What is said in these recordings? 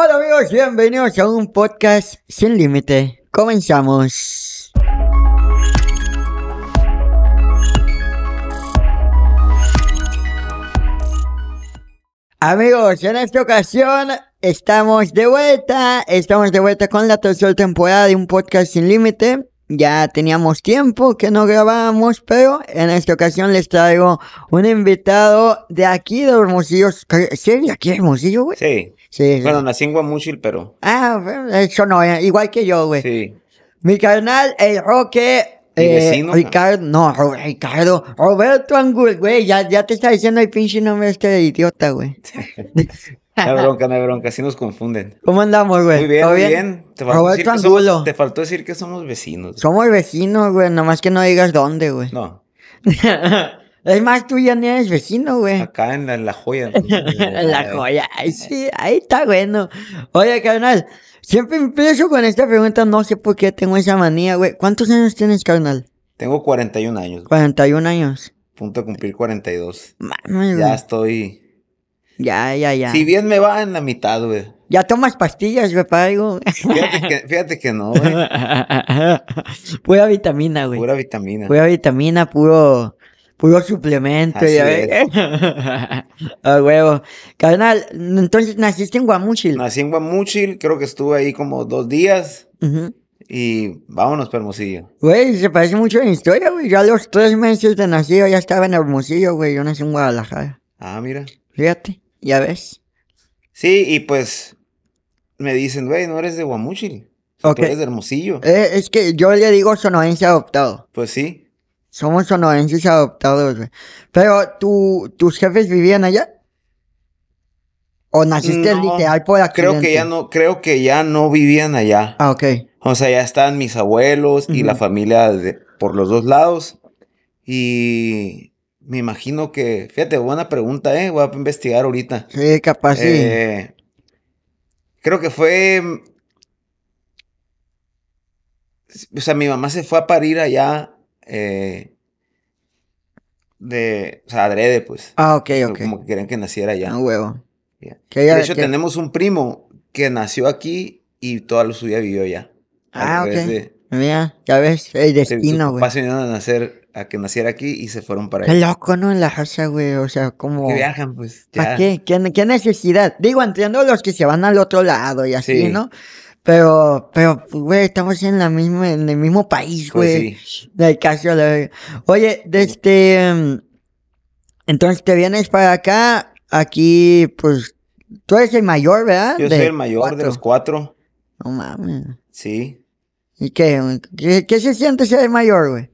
Hola amigos, bienvenidos a un podcast sin límite. Comenzamos. Amigos, en esta ocasión estamos de vuelta. Estamos de vuelta con la tercera temporada de un podcast sin límite. Ya teníamos tiempo que no grabábamos, pero en esta ocasión les traigo un invitado de aquí de Hermosillo. ¿Sí? aquí Hermosillo, güey? Sí, Sí. Bueno, nací en Guamúchil, pero. Ah, eso no, eh, igual que yo, güey. Sí. Mi carnal, el Roque. Eh, vecino, Ricardo, no, Ricardo, Roberto Angul, güey, ya, ya te está diciendo el pinche nombre este de idiota, güey. No bronca, no bronca, así nos confunden. ¿Cómo andamos, güey? Muy bien, muy bien? Te Roberto Angulo. Somos, te faltó decir que somos vecinos. Somos vecinos, güey, nomás que no digas dónde, güey. No. Es más, tú ya ni eres vecino, güey. Acá en la, joya. en la joya. Ay, sí, ahí está bueno. Oye, carnal, siempre empiezo con esta pregunta. No sé por qué tengo esa manía, güey. ¿Cuántos años tienes, carnal? Tengo 41 años. Güey. 41 años. Punto de cumplir 42. ya estoy. Ya, ya, ya. Si bien me va en la mitad, güey. Ya tomas pastillas, güey, para algo. Fíjate que, fíjate que no, güey. Pura vitamina, güey. Pura vitamina. Pura vitamina, puro puro suplemento. ya ves? A huevo. Carnal, entonces naciste en Guamuchil. Nací en Guamuchil, creo que estuve ahí como dos días. Y vámonos para Hermosillo. Güey, se parece mucho a la historia, güey. Ya los tres meses de nacido ya estaba en Hermosillo, güey. Yo nací en Guadalajara. Ah, mira. Fíjate, ya ves. Sí, y pues me dicen, güey, no eres de Guamuchil. Okay. eres de Hermosillo. Eh, es que yo le digo sonorense adoptado. Pues sí. Somos sonorenses adoptados, güey. Pero, ¿tú, ¿tus jefes vivían allá? ¿O naciste literal por accidente? Creo que ya no, creo que ya no vivían allá. Ah, ok. O sea, ya están mis abuelos y la familia por los dos lados. Y me imagino que, fíjate, buena pregunta, ¿eh? Voy a investigar ahorita. Sí, capaz. sí. Eh, creo que fue... O sea, mi mamá se fue a parir allá eh, de, o sea, adrede, pues. Ah, ok, ok. Como que querían que naciera allá. un ah, huevo. de hecho, tenemos un primo que nació aquí y toda su vida vivió allá. Ah, ok. ya ves, el destino, güey. Apasionado a nacer, a que naciera aquí y se fueron para allá. Qué loco, ¿no? En la casa güey, o sea, como... Que viajan, pues, ¿Para qué? qué? necesidad? Digo, entiendo los que se van al otro lado y así, ¿no? Pero, pero, güey, estamos en la misma, en el mismo país, pues güey. sí. Del caso de... Oye, desde... Este, em, entonces te vienes para acá, aquí, pues, tú eres el mayor, ¿verdad? Yo soy el mayor de los cuatro. No mames. Sí. ¿Y qué? ¿Qué, se siente ser el mayor, güey?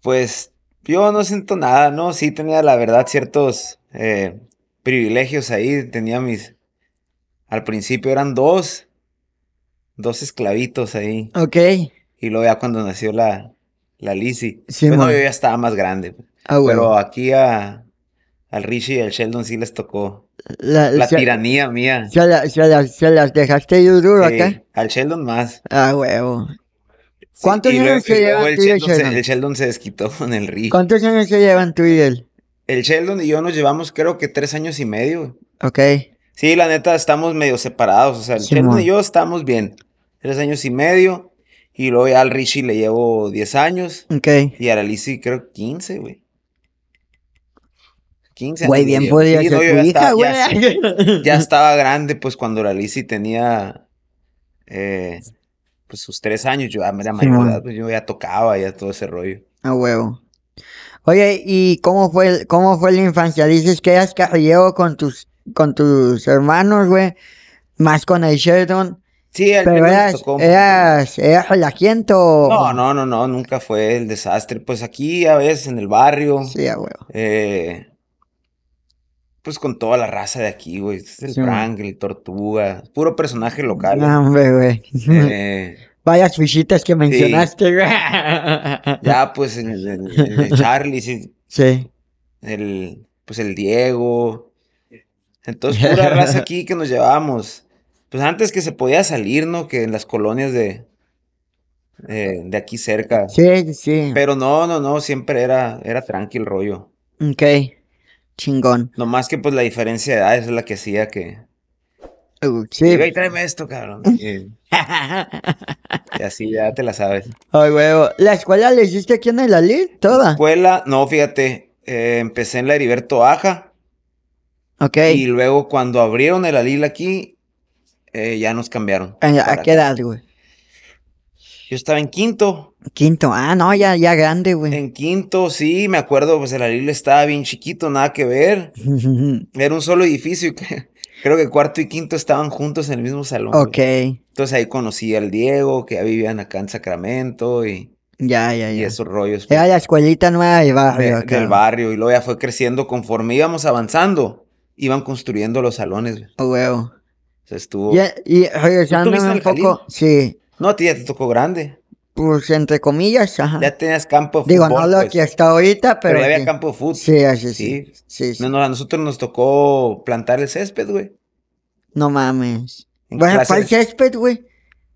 Pues yo no siento nada, ¿no? Sí tenía, la verdad, ciertos eh, privilegios ahí. Tenía mis, al principio eran dos, dos esclavitos ahí. Ok. Y luego ya cuando nació la, la Lizzie. bueno, yo ya estaba más grande. Pues. Ah, bueno. Pero aquí a, al Richie y al Sheldon sí les tocó la, tiranía mía. Se, las dejaste yo duro sí, acá. Al Sheldon más. Ah, huevo. ¿Cuántos años se llevan el Sheldon? Se, desquitó con el Richie. ¿Cuántos años se llevan tú y él? El Sheldon y yo nos llevamos creo que tres años y medio. Ok. Sí, la neta, estamos medio separados. O sea, el y yo estamos bien. Tres años y medio. Y luego ya al Richie le llevo diez años. Ok. Y a la Lizzy creo quince, güey. años. Güey, bien podía. ser ya, estaba, grande, pues, cuando la Lizzy tenía... Eh, pues sus tres años, yo ya ah, me mayor pues, yo ya tocaba, ya todo ese rollo. A huevo. Oye, ¿y cómo fue, cómo fue la infancia? Dices que eras llevo con tus con tus hermanos, güey. Más con el Sheridan. Sí, el pero eras, tocó... eras, No, no, no, no, nunca fue el desastre. Pues aquí a veces en el barrio. Sí, güey. Eh, pues con toda la raza de aquí, güey. el Frank, el Tortuga. Puro personaje local. No, güey. Eh, Vayas fichitas que mencionaste, güey. Ya, pues en el, el Charlie, sí. Sí. El, pues el Diego. Entonces, pura raza aquí que nos llevábamos. Pues antes que se podía salir, ¿no? Que en las colonias de, de aquí cerca. Sí, sí. Pero no, no, no, siempre era, era tranqui el rollo. Ok, chingón. Nomás que pues la diferencia de edad es la que hacía que... Uh, sí. Llega y tráeme esto, cabrón. y, así ya te la sabes. Ay, huevo. ¿La escuela le hiciste aquí en la Ali? ¿Toda? escuela, no, fíjate. Eh, empecé en la Heriberto Aja. Y luego cuando abrieron el Alil aquí, eh, ya nos cambiaron. Ah, ¿A, qué edad, güey? Yo estaba en quinto. Quinto, ah, no, ya, ya grande, güey. En quinto, sí, me acuerdo, pues el Alil estaba bien chiquito, nada que ver. Era un solo edificio creo que cuarto y quinto estaban juntos en el mismo salón. Ok. Entonces ahí conocí al Diego, que ya vivían acá en Sacramento y... Ya, ya, ya. Y esos rollos. Era pues. la escuelita nueva y barrio. del barrio. Y luego ya fue creciendo conforme íbamos avanzando iban construyendo los salones. Güey. Oh, O estuvo. Ya, y regresando un poco, sí. No, a ti ya te tocó grande. Pues entre comillas, ajá. Ya tenías campo de fútbol. Digo, no lo pues. que hasta ahorita, pero. Pero había campo de fútbol. Sí, así sí. Sí, sí. No, no, a nosotros nos tocó plantar el césped, güey. No mames. Bueno, ¿cuál el césped, güey.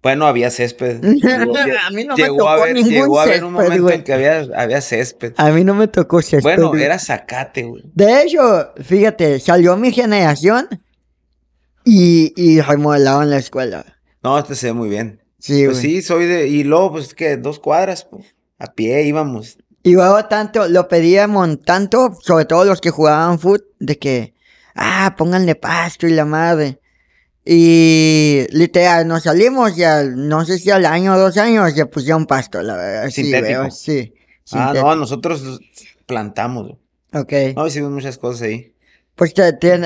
Bueno, había césped. a mí no me tocó a ningún Llegó a haber un momento en que había, césped. A mí no me tocó césped. Bueno, era zacate, güey. De hecho, fíjate, salió mi generación y, y en la escuela. No, este se ve muy bien. Sí, pues sí, soy de... Y luego, pues, que dos cuadras, pues, a pie íbamos. Y luego tanto, lo pedíamos tanto, sobre todo los que jugaban foot, de que, ah, pónganle pasto y la madre. Y literal, nos salimos ya, no sé si al año o dos años, ya pusieron pasto, la verdad. Sintético. Sí, sí. Ah, no, nosotros plantamos. Ok. No, hicimos muchas cosas ahí. Pues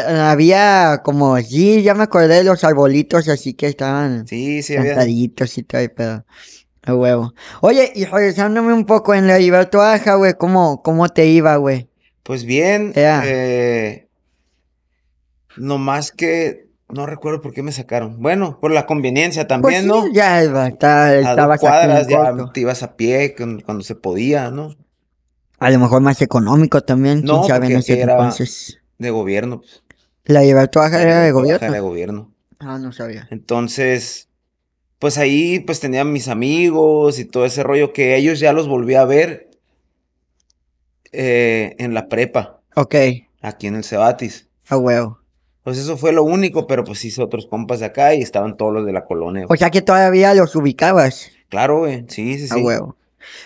había como, allí ya me acordé de los arbolitos así que estaban. Sí, sí, había. y todo, pero. A huevo. Oye, y regresándome un poco en la libertad, güey, ¿cómo, ¿cómo te iba, güey? Pues bien. Eh, no más que no recuerdo por qué me sacaron. Bueno, por la conveniencia también, pues ¿no? Ya estaba a cuadras, ya te ibas a pie cuando se podía, ¿no? A lo mejor más económico también, no, sabe era De gobierno. Pues. La libertad de gobierno. de gobierno. Ah, no sabía. Entonces, pues ahí pues tenía mis amigos y todo ese rollo que ellos ya los volví a ver eh, en la prepa. Ok. Aquí en el Cebatis. A huevo. Pues eso fue lo único, pero pues hice otros compas de acá y estaban todos los de la colonia. O sea que todavía los ubicabas. Claro, güey, sí, sí, sí. A huevo.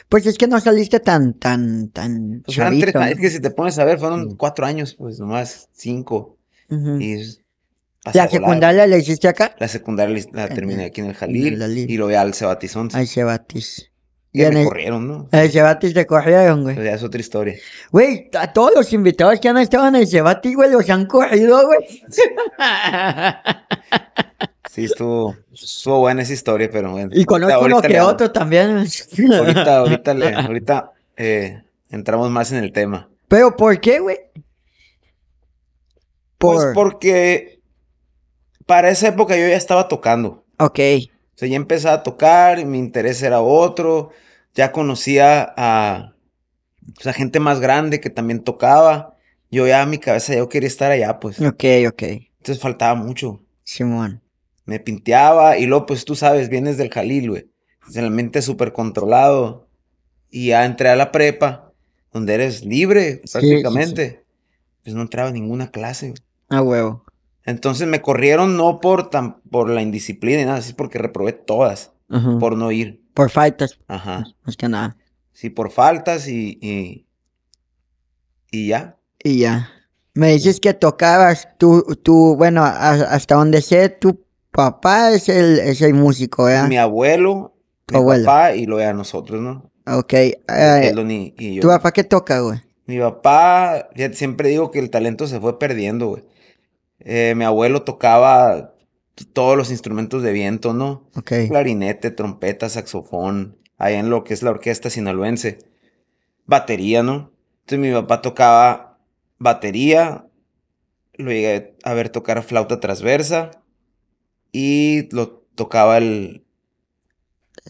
Pues es que no saliste tan, tan, tan. Fueron pues, tres, es que si te pones a ver, fueron mm. cuatro años, pues nomás cinco. ¿La secundaria la, hiciste acá? La secundaria la, terminé aquí en el Jalil. Y lo al Cebatizón. Al Cebatis. Y ya corrieron, ¿no? El Cebatis se corrieron, güey. O pues sea, es otra historia. Güey, a todos los invitados que han estado en el Cebatis, güey, los han corrido, güey. Sí, estuvo, estuvo, buena esa historia, pero bueno. Y conozco uno que otro también. Ahorita, ahorita, le, ahorita eh, entramos más en el tema. ¿Pero por qué, güey? Pues por... Pues porque para esa época yo ya estaba tocando. Ok. O sea, ya empezaba a tocar, y mi interés era otro ya conocía pues, a, gente más grande que también tocaba. Yo ya mi cabeza yo quería estar allá, pues. Ok, ok. Entonces faltaba mucho. Simón. Me pinteaba y luego, pues tú sabes, vienes del Jalil, güey. Realmente súper controlado. Y ya entré a la prepa, donde eres libre prácticamente. Pues no entraba ninguna clase, güey. Ah, huevo. Entonces me corrieron no por, tan, por la indisciplina y nada, así porque reprobé todas por no ir. Por faltas. Ajá. Más que nada. Sí, por faltas y, y, ya. Y ya. Me dices que tocabas, tú, tú bueno, hasta donde sé, tu papá es el, músico, ¿eh? Mi abuelo, mi papá y lo a nosotros, ¿no? Ok. Eh, ¿Tu papá qué toca, güey? Mi papá, siempre digo que el talento se fue perdiendo, güey. Eh, mi abuelo tocaba todos los instrumentos de viento, ¿no? Ok. Clarinete, trompeta, saxofón, Ahí en lo que es la orquesta sinaloense. Batería, ¿no? Entonces mi papá tocaba batería, lo llegué a ver tocar flauta transversa y lo tocaba el,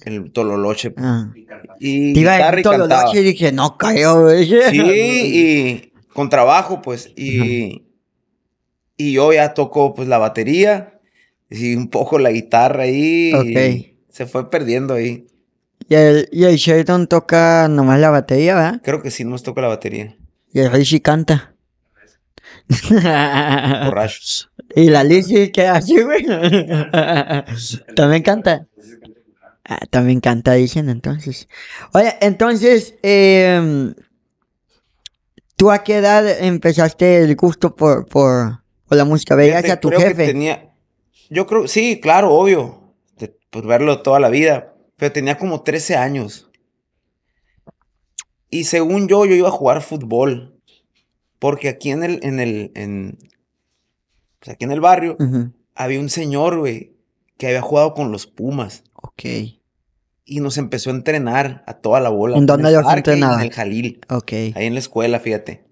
el tololoche. Ah. Y, y, dije, no cayó. Sí, y con trabajo, pues. Y, y yo ya toco pues la batería y un poco la guitarra ahí. se fue perdiendo ahí. Y el, y toca nomás la batería, ¿verdad? Creo que sí, nomás toca la batería. Y el canta. Borrachos. ¿Y la Lizzie que así, güey? También canta. Ah, también canta, dicen entonces. Oye, entonces, em, ¿tú a qué edad empezaste el gusto por, por, la música? ¿Veías a tu jefe? Yo creo, sí, claro, obvio. De, pues verlo toda la vida. Pero tenía como 13 años. Y según yo, yo iba a jugar fútbol. Porque aquí en el, en el, pues, aquí en el barrio, había un señor, güey, que había jugado con los Pumas. Ok. Y nos empezó a entrenar a toda la bola. ¿En dónde yo entrenaba? En el Jalil. Ok. Ahí en la escuela, fíjate.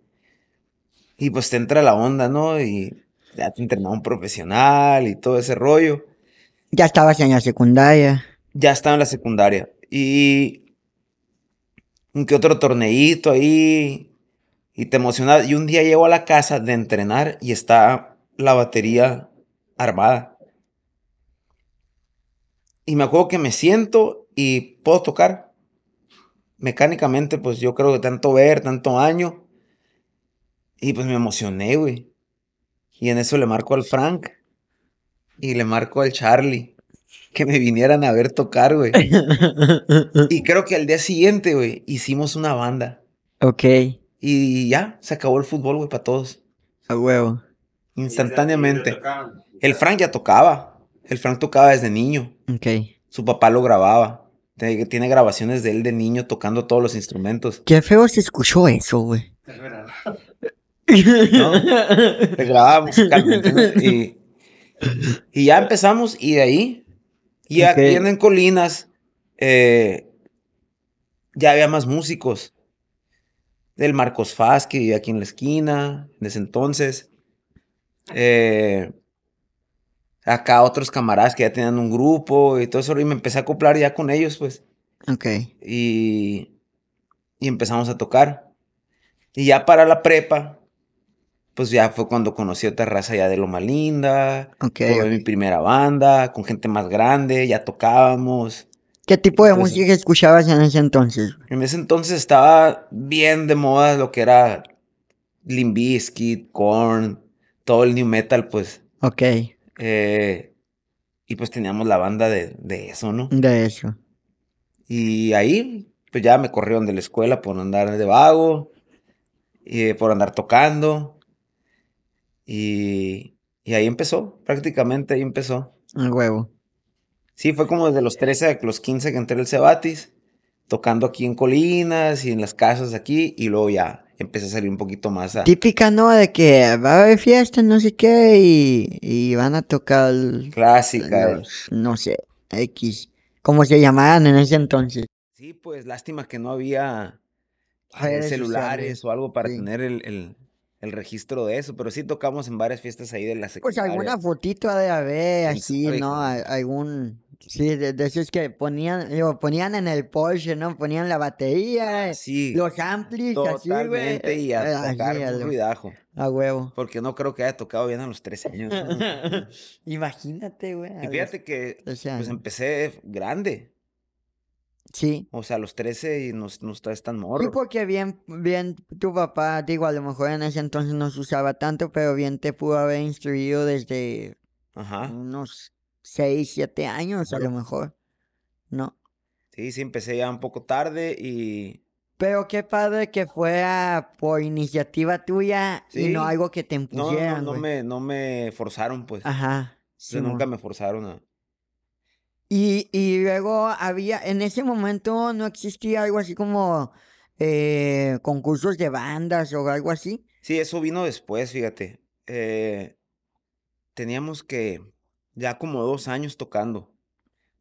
Y pues te entra la onda, ¿no? Y ya te entrenaba un profesional y todo ese rollo. Ya estabas en la secundaria. Ya estaba en la secundaria. Y un que otro torneito ahí. Y te emocionaba. Y un día llego a la casa de entrenar y está la batería armada. Y me acuerdo que me siento y puedo tocar. Mecánicamente, pues yo creo que tanto ver, tanto año. Y pues me emocioné, güey. Y en eso le marco al Frank y le marco al Charlie que me vinieran a ver tocar, güey. y creo que al día siguiente, güey, hicimos una banda. Ok. Y ya, se acabó el fútbol, güey, para todos. A huevo. Instantáneamente. El Frank ya tocaba. El Frank tocaba desde niño. Ok. Su papá lo grababa. Tiene, tiene grabaciones de él de niño tocando todos los instrumentos. Qué feo se escuchó eso, güey. y, ya empezamos y de ahí, y aquí en Colinas, eh, ya había más músicos. Del Marcos Faz, que vivía aquí en la esquina, en ese entonces. Eh, acá otros camaradas que ya tenían un grupo y todo eso, y me empecé a acoplar ya con ellos, pues. Y, y empezamos a tocar. Y ya para la prepa, pues ya fue cuando conocí a otra raza ya de Loma Linda. Ok. fue mi primera banda, con gente más grande, ya tocábamos. ¿Qué tipo de música escuchabas en ese entonces? En ese entonces estaba bien de moda lo que era Limp Bizkit, Korn, todo el new metal, pues. Ok. Eh, y pues teníamos la banda de, eso, ¿no? De eso. Y ahí, pues ya me corrieron de la escuela por andar de vago, y eh, por andar tocando. Y, ahí empezó, prácticamente ahí empezó. Un huevo. Sí, fue como desde los 13 a los 15 que entré el Cebatis, tocando aquí en colinas y en las casas aquí, y luego ya empecé a salir un poquito más Típica, ¿no? De que va a haber fiesta, no sé qué, y, van a tocar... Clásica. no sé, X. ¿Cómo se llamaban en ese entonces? Sí, pues lástima que no había celulares o algo para tener el, el registro de eso, pero sí tocamos en varias fiestas ahí de la pues, secundaria. Pues alguna fotito ...de de ver... así, ¿no? Algún... Sí, de, que ponían, digo, ponían en el Porsche, ¿no? Ponían la batería, los amplis, Totalmente, y a eh, A huevo. Porque no creo que haya tocado bien a los tres años. Imagínate, güey. Y fíjate que pues, empecé grande. Sí. O sea, a los 13 y nos, no traes tan morro. Sí, porque bien, bien tu papá, digo, a lo mejor en ese entonces no se usaba tanto, pero bien te pudo haber instruido desde Ajá. unos 6, 7 años a lo mejor, ¿no? Sí, sí, empecé ya un poco tarde y... Pero qué padre que fuera por iniciativa tuya y no algo que te impusieran. No, no, no, me, no me forzaron, pues. Ajá. Sí, nunca me forzaron a... Y, y, luego había, en ese momento no existía algo así como eh, concursos de bandas o algo así. Sí, eso vino después, fíjate. Eh, teníamos que ya como dos años tocando.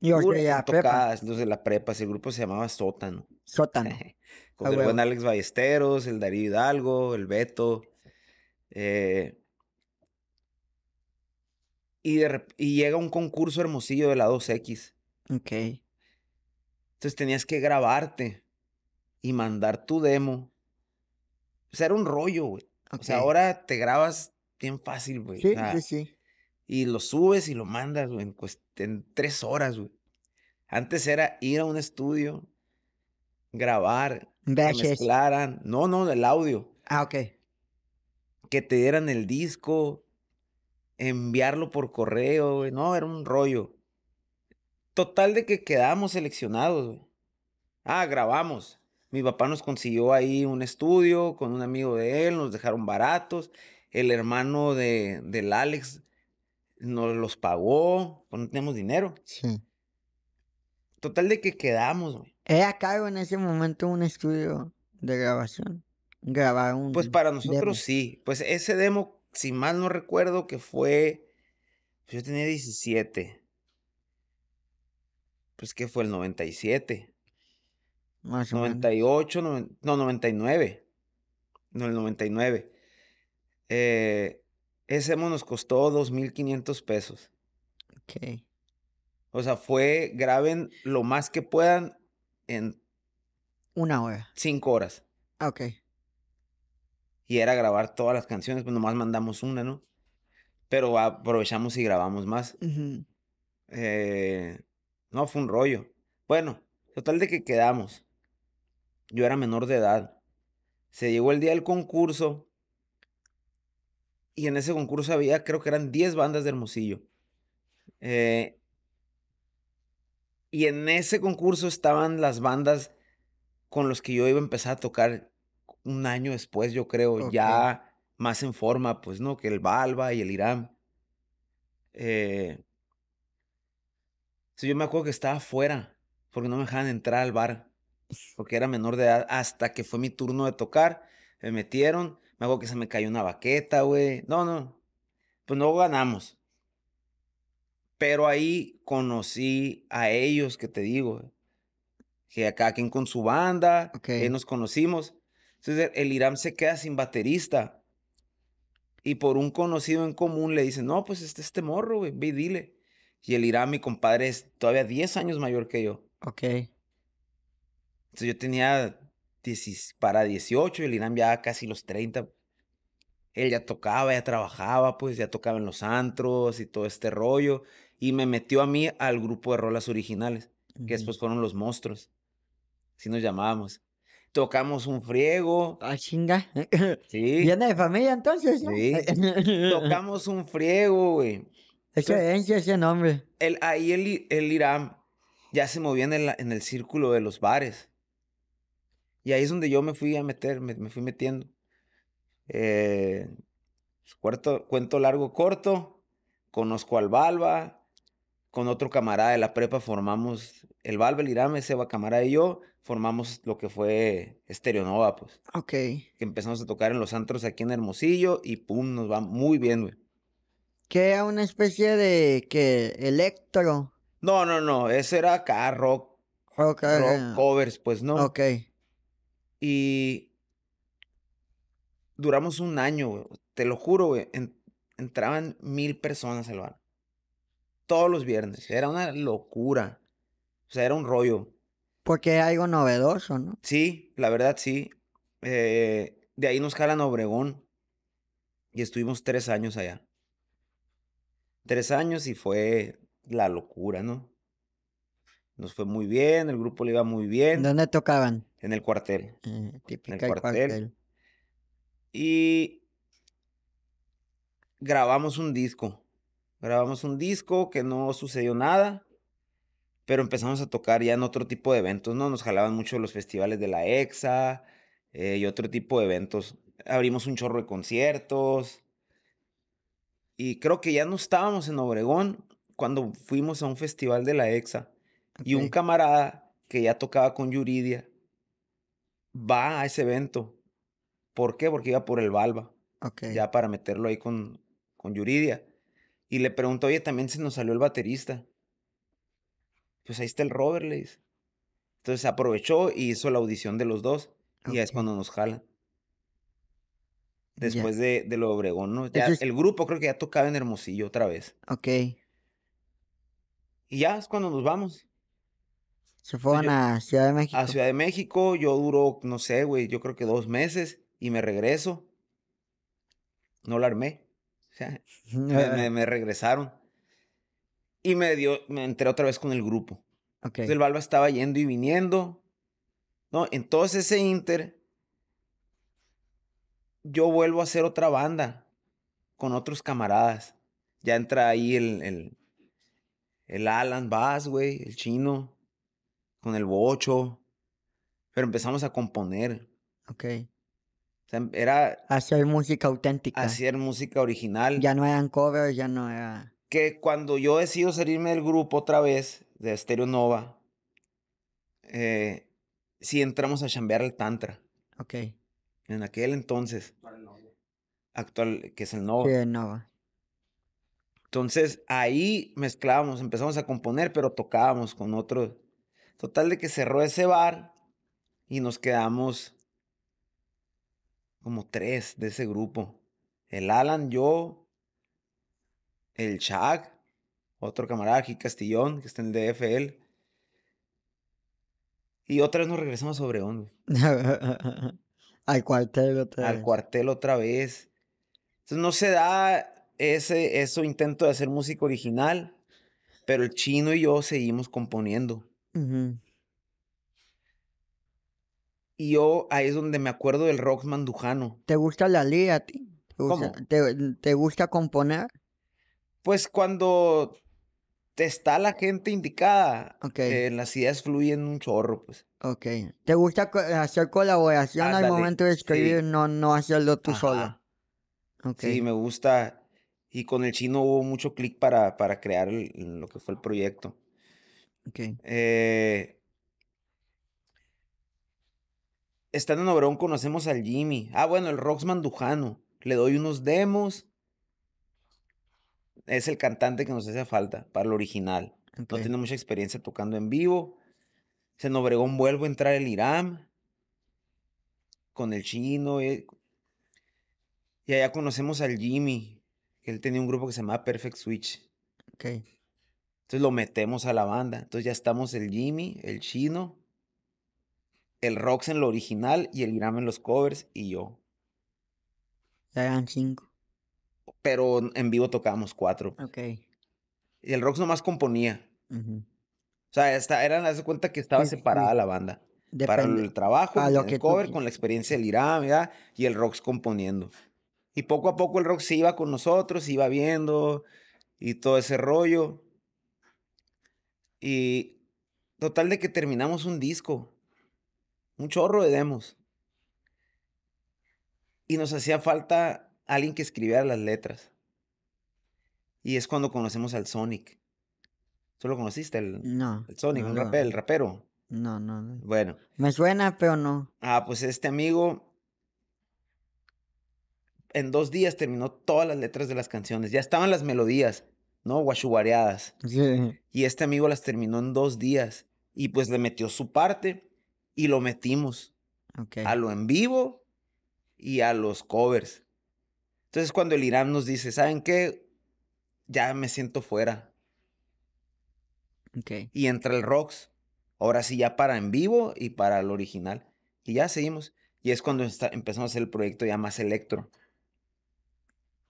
Y los de la tocadas, prepa. Los la prepa, el grupo se llamaba Sótano. Sótano. Con el buen Alex Ballesteros, el Darío Hidalgo, el Beto. Eh, y, llega un concurso hermosillo de la 2X. Ok. Entonces tenías que grabarte y mandar tu demo. O pues, sea, era un rollo, güey. O sea, ahora te grabas bien fácil, güey. Sí, sí, sí. Y lo subes y lo mandas, güey, en, tres horas, güey. Antes era ir a un estudio, grabar, que mezclaran. No, no, el audio. Ah, ok. Que te dieran el disco, enviarlo por correo, güey. No, era un rollo. Total de que quedamos seleccionados, güey. Ah, grabamos. Mi papá nos consiguió ahí un estudio con un amigo de él, nos dejaron baratos. El hermano de, del Alex nos los pagó, pues no tenemos dinero. Sí. Total de que quedamos, güey. He en ese momento un estudio de grabación. Grabar pues, un. Pues para nosotros sí. Pues ese demo si mal no recuerdo, que fue, pues, yo tenía 17. Pues que fue el 97. Más 98, no, 99. No, el 99. Eh, ese emo nos costó 2.500 pesos. Ok. O sea, fue, graben lo más que puedan en... Una hora. Cinco horas. Ah, ok y era grabar todas las canciones, pues nomás mandamos una, ¿no? Pero aprovechamos y grabamos más. Eh, no, fue un rollo. Bueno, total de que quedamos. Yo era menor de edad. Se llegó el día del concurso. Y en ese concurso había, creo que eran 10 bandas de Hermosillo. Eh, y en ese concurso estaban las bandas con los que yo iba a empezar a tocar un año después, yo creo, ya más en forma, pues, ¿no? Que el Balba y el Irán. Eh, yo me acuerdo que estaba afuera, porque no me dejaban entrar al bar, porque era menor de edad, hasta que fue mi turno de tocar, me metieron, me acuerdo que se me cayó una baqueta, güey. No, no, pues no ganamos. Pero ahí conocí a ellos, que te digo, que acá, quien con su banda, que nos conocimos. Entonces el Iram se queda sin baterista. Y por un conocido en común le dice no, pues este, este morro, güey, ve y dile. Y el Irán, mi compadre, es todavía 10 años mayor que yo. Ok. Entonces yo tenía para 18 el Irán ya casi los 30. Él ya tocaba, ya trabajaba, pues ya tocaba en los antros y todo este rollo. Y me metió a mí al grupo de rolas originales, que después fueron los monstruos. Así nos llamábamos tocamos un friego. Ah, chinga. Sí. Viene de familia entonces, Sí. tocamos un friego, güey. Es ese nombre. El, ahí el, el Irán ya se movía en el, en el círculo de los bares. Y ahí es donde yo me fui a meter, me, fui metiendo. Eh, cuarto, cuento largo, corto. Conozco al Balba, con otro camarada de la prepa formamos, el Valve, el Irame, va camarada y yo, formamos lo que fue Estereonova, pues. Ok. Que empezamos a tocar en los antros aquí en Hermosillo y pum, nos va muy bien, güey. Que era una especie de, que, electro. No, no, no, ese era acá rock. Rock eh, eh. covers, pues, ¿no? Ok. Y duramos un año, güey. Te lo juro, güey, entraban mil personas al bar todos los viernes. Era una locura. O sea, era un rollo. Porque es algo novedoso, ¿no? Sí, la verdad sí. Eh, de ahí nos jalan Obregón y estuvimos tres años allá. Tres años y fue la locura, ¿no? Nos fue muy bien, el grupo le iba muy bien. ¿Dónde tocaban? En el cuartel. Eh, en el cuartel. Y grabamos un disco grabamos un disco que no sucedió nada, pero empezamos a tocar ya en otro tipo de eventos, ¿no? Nos jalaban mucho los festivales de la EXA eh, y otro tipo de eventos. Abrimos un chorro de conciertos y creo que ya no estábamos en Obregón cuando fuimos a un festival de la EXA y un camarada que ya tocaba con Yuridia va a ese evento. ¿Por qué? Porque iba por el Balba. Okay. Ya para meterlo ahí con, con Yuridia. Y le preguntó oye, también se nos salió el baterista. Pues ahí está el Robert, le dice. Entonces aprovechó y hizo la audición de los dos. Y ya es cuando nos jalan. Después de, de, lo Obregón, ¿no? el grupo creo que ya tocaba en Hermosillo otra vez. Ok. Y ya es cuando nos vamos. Se fueron a Ciudad de México. A Ciudad de México. Yo duro, no sé, güey, yo creo que dos meses y me regreso. No la armé sea, me, regresaron. Y me dio, me entré otra vez con el grupo. Okay. Entonces el Balba estaba yendo y viniendo. ¿no? Entonces ese Inter, yo vuelvo a hacer otra banda con otros camaradas. Ya entra ahí el, el, el Alan Bass, güey, el chino, con el Bocho. Pero empezamos a componer. Ok era... Hacer música auténtica. Hacer música original. Ya no eran covers, ya no era... Que cuando yo decido salirme del grupo otra vez, de Stereo Nova, eh, sí entramos a chambear el Tantra. Ok. En aquel entonces. Actual, que es el Nova. Sí, el Nova. Entonces ahí mezclábamos, empezamos a componer, pero tocábamos con otros. Total de que cerró ese bar y nos quedamos como tres de ese grupo. El Alan, yo, el Chuck otro camarada aquí, Castillón, que está en el DFL. Y otra vez nos regresamos sobre Obregón. Al cuartel otra vez. Al cuartel otra vez. Entonces no se da ese, intento de hacer música original, pero el chino y yo seguimos componiendo. Y yo ahí es donde me acuerdo del rock mandujano. ¿Te gusta la lía a ti? ¿Te gusta, ¿Cómo? Te, gusta cómo te gusta componer? Pues cuando te está la gente indicada. Okay. Eh, las ideas fluyen un chorro, pues. Ok. ¿Te gusta hacer colaboración al momento de escribir, no, no hacerlo tú solo? Okay. Sí, me gusta. Y con el chino hubo mucho clic para, para crear lo que fue el proyecto. Ok. Eh, estando en Obregón conocemos al Jimmy. Ah, bueno, el Rox Mandujano. Le doy unos demos. Es el cantante que nos hace falta para el original. No tiene mucha experiencia tocando en vivo. En Obregón vuelvo a entrar el Irán con el chino. Eh. Y allá conocemos al Jimmy, él tenía un grupo que se llamaba Perfect Switch. Ok. Entonces lo metemos a la banda. Entonces ya estamos el Jimmy, el chino, el Rox en lo original y el Iram en los covers y yo. Ya eran cinco. Pero en vivo tocábamos cuatro. Ok. Y el Rox nomás componía. O sea, esta, eran, hace cuenta que estaba pues, eh, separada la banda. Para el trabajo, pues, el que cover, con la experiencia del Iram, Y el Rox componiendo. Y poco a poco el Rox se iba con nosotros, se iba viendo y todo ese rollo. Y total de que terminamos un disco un chorro de demos. Y nos hacía falta alguien que escribiera las letras. Y es cuando conocemos al Sonic. ¿Tú lo conociste? El, no. El Sonic, rapero, el rapero. No, no, Bueno. Me suena, pero no. Ah, pues este amigo en dos días terminó todas las letras de las canciones. Ya estaban las melodías, ¿no? Guachuguareadas. Sí. Y este amigo las terminó en dos días. Y pues le metió su parte y lo metimos a lo en vivo y a los covers. Entonces cuando el Irán nos dice, ¿saben qué? Ya me siento fuera. Y entra el Rocks. Ahora sí ya para en vivo y para el original. Y ya seguimos. Y es cuando empezamos a hacer el proyecto ya más electro.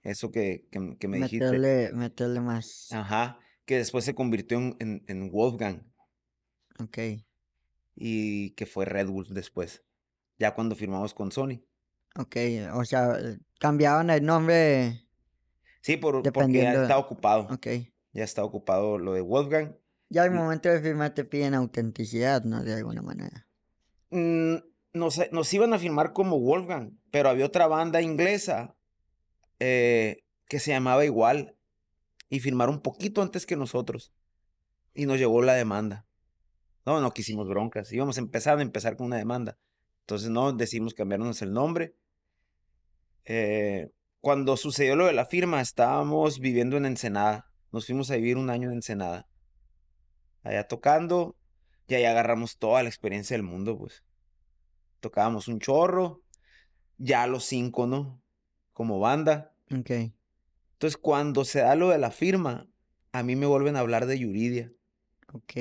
Eso que, me dijiste. Meterle más. Ajá. Que después se convirtió en, en, en Wolfgang. Ok y que fue Red Bull después, ya cuando firmamos con Sony. Ok, o sea, eh, cambiaban el nombre. Sí, porque ya está ocupado. Ok. Ya está ocupado lo de Wolfgang. Ya al momento de firmar te piden autenticidad, ¿no? De alguna manera. Mm, nos, nos, iban a firmar como Wolfgang, pero había otra banda inglesa eh, que se llamaba igual y firmaron un poquito antes que nosotros. Y nos llegó la demanda. No, no quisimos broncas. Íbamos empezando a empezar con una demanda. Entonces, no, decidimos cambiarnos el nombre. Eh, cuando sucedió lo de la firma, estábamos viviendo en Ensenada. Nos fuimos a vivir un año en Ensenada. Allá tocando, y ahí agarramos toda la experiencia del mundo, pues. Tocábamos un chorro, ya los cinco, ¿no? Como banda. Ok. Entonces, cuando se da lo de la firma, a mí me vuelven a hablar de Yuridia. Ok.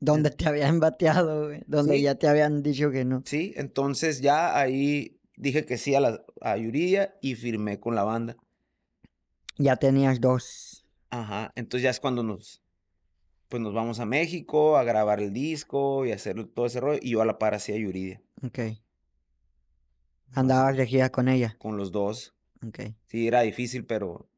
Donde te habían bateado, Donde ya te habían dicho que no. Sí, entonces ya ahí dije que sí a, la, a Yuridia y firmé con la banda. Ya tenías dos. Ajá, entonces ya es cuando nos, pues nos vamos a México a grabar el disco y hacer todo ese rollo. Y yo a la par a Yuridia. Ok. ¿Andabas de con ella? Con los dos. Ok. Sí, era difícil, pero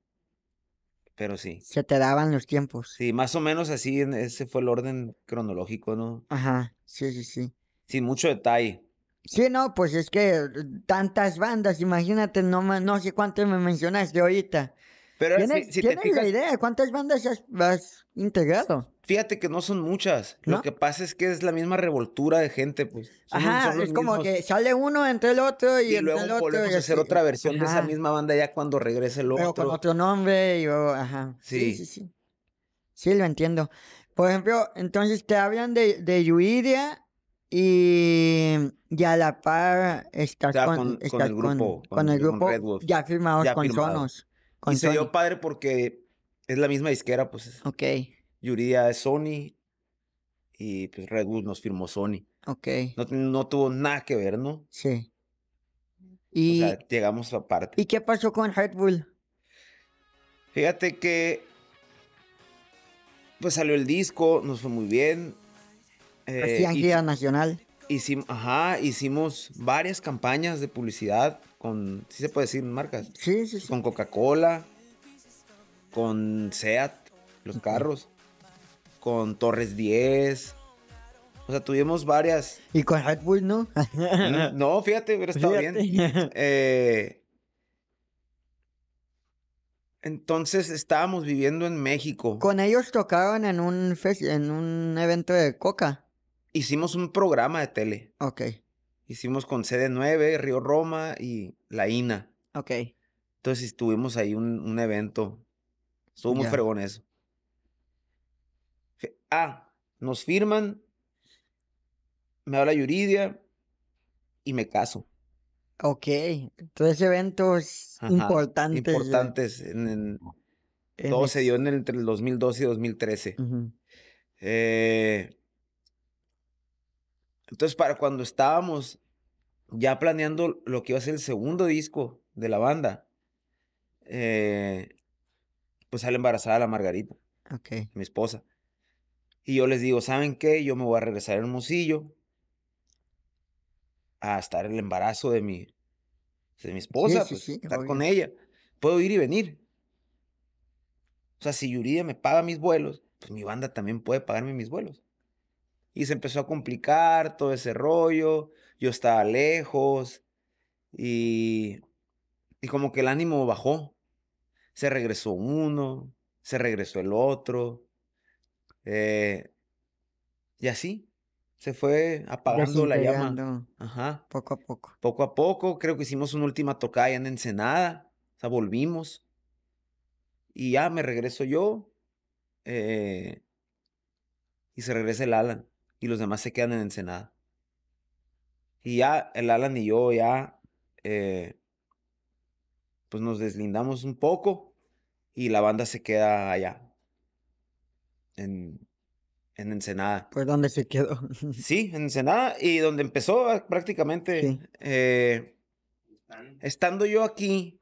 pero sí. Se te daban los tiempos. Sí, más o menos así, ese fue el orden cronológico, ¿no? Ajá, sí, sí, sí. Sin mucho detalle. Sí, no, pues es que mm, tantas bandas, imagínate, no, no sé cuántas me mencionaste ahorita. Pero ¿Tienes, si, si ¿tienes la idea? ¿Cuántas bandas has integrado? Fíjate que no son muchas. Lo que pasa es que es la misma revoltura de gente, pues. Ajá, es como que sale uno entre el otro y, entre el otro. volvemos y a hacer otra versión de esa misma banda ya cuando regrese el otro. Pero con otro nombre y ajá. Sí. sí. sí, sí, lo entiendo. Por ejemplo, entonces te hablan de, de Yuidia y, ya a la par estás, con, con, el grupo. Con, el grupo ya firmados con Sonos. y se dio padre porque es la misma disquera, pues. Ok. Yuridia es Sony y pues Red nos firmó Sony. Ok. No, tuvo nada que ver, ¿no? Sí. Y, llegamos sea, llegamos aparte. ¿Y qué pasó con Red Bull? Fíjate que pues salió el disco, nos fue muy bien. Eh, Hacían gira nacional. Hicimos, ajá, hicimos varias campañas de publicidad con, sí se puede decir marcas. Sí, sí, sí. Con Coca-Cola, con SEAT, los carros con Torres 10. O sea, tuvimos varias. Y con Bull, ¿no? Mm, no, fíjate, hubiera estado bien. Eh, entonces estábamos viviendo en México. Con ellos tocaban en un, en un evento de coca. Hicimos un programa de tele. Ok. Hicimos con CD9, Río Roma y La INA. Ok. Entonces estuvimos ahí un, un evento. Estuvo muy Ah, nos firman, me habla Yuridia y me caso. Ok, entonces eventos importantes. Importantes. En, todo se dio entre el 2012 y 2013. Eh, entonces, para cuando estábamos ya planeando lo que iba a ser el segundo disco de la banda, eh, pues sale embarazada la Margarita, mi esposa. Y yo les digo, ¿saben qué? Yo me voy a regresar al Hermosillo a estar el embarazo de mi, de mi esposa, pues, estar con ella. Puedo ir y venir. O sea, si Yuridia me paga mis vuelos, pues mi banda también puede pagarme mis vuelos. Y se empezó a complicar todo ese rollo. Yo estaba lejos. Y, y como que el ánimo bajó. Se regresó uno, se regresó el otro. Eh, y así se fue apagando la llama. Poco a poco. Poco a poco, creo que hicimos una última tocada en Ensenada. O sea, volvimos. Y ya me regreso yo. Eh, y se regresa el Alan. Y los demás se quedan en Ensenada. Y ya el Alan y yo ya. Eh, pues nos deslindamos un poco. Y la banda se queda allá en, Ensenada. Pues ¿dónde se quedó. Sí, en Ensenada y donde empezó ah, prácticamente. Eh, estando yo aquí,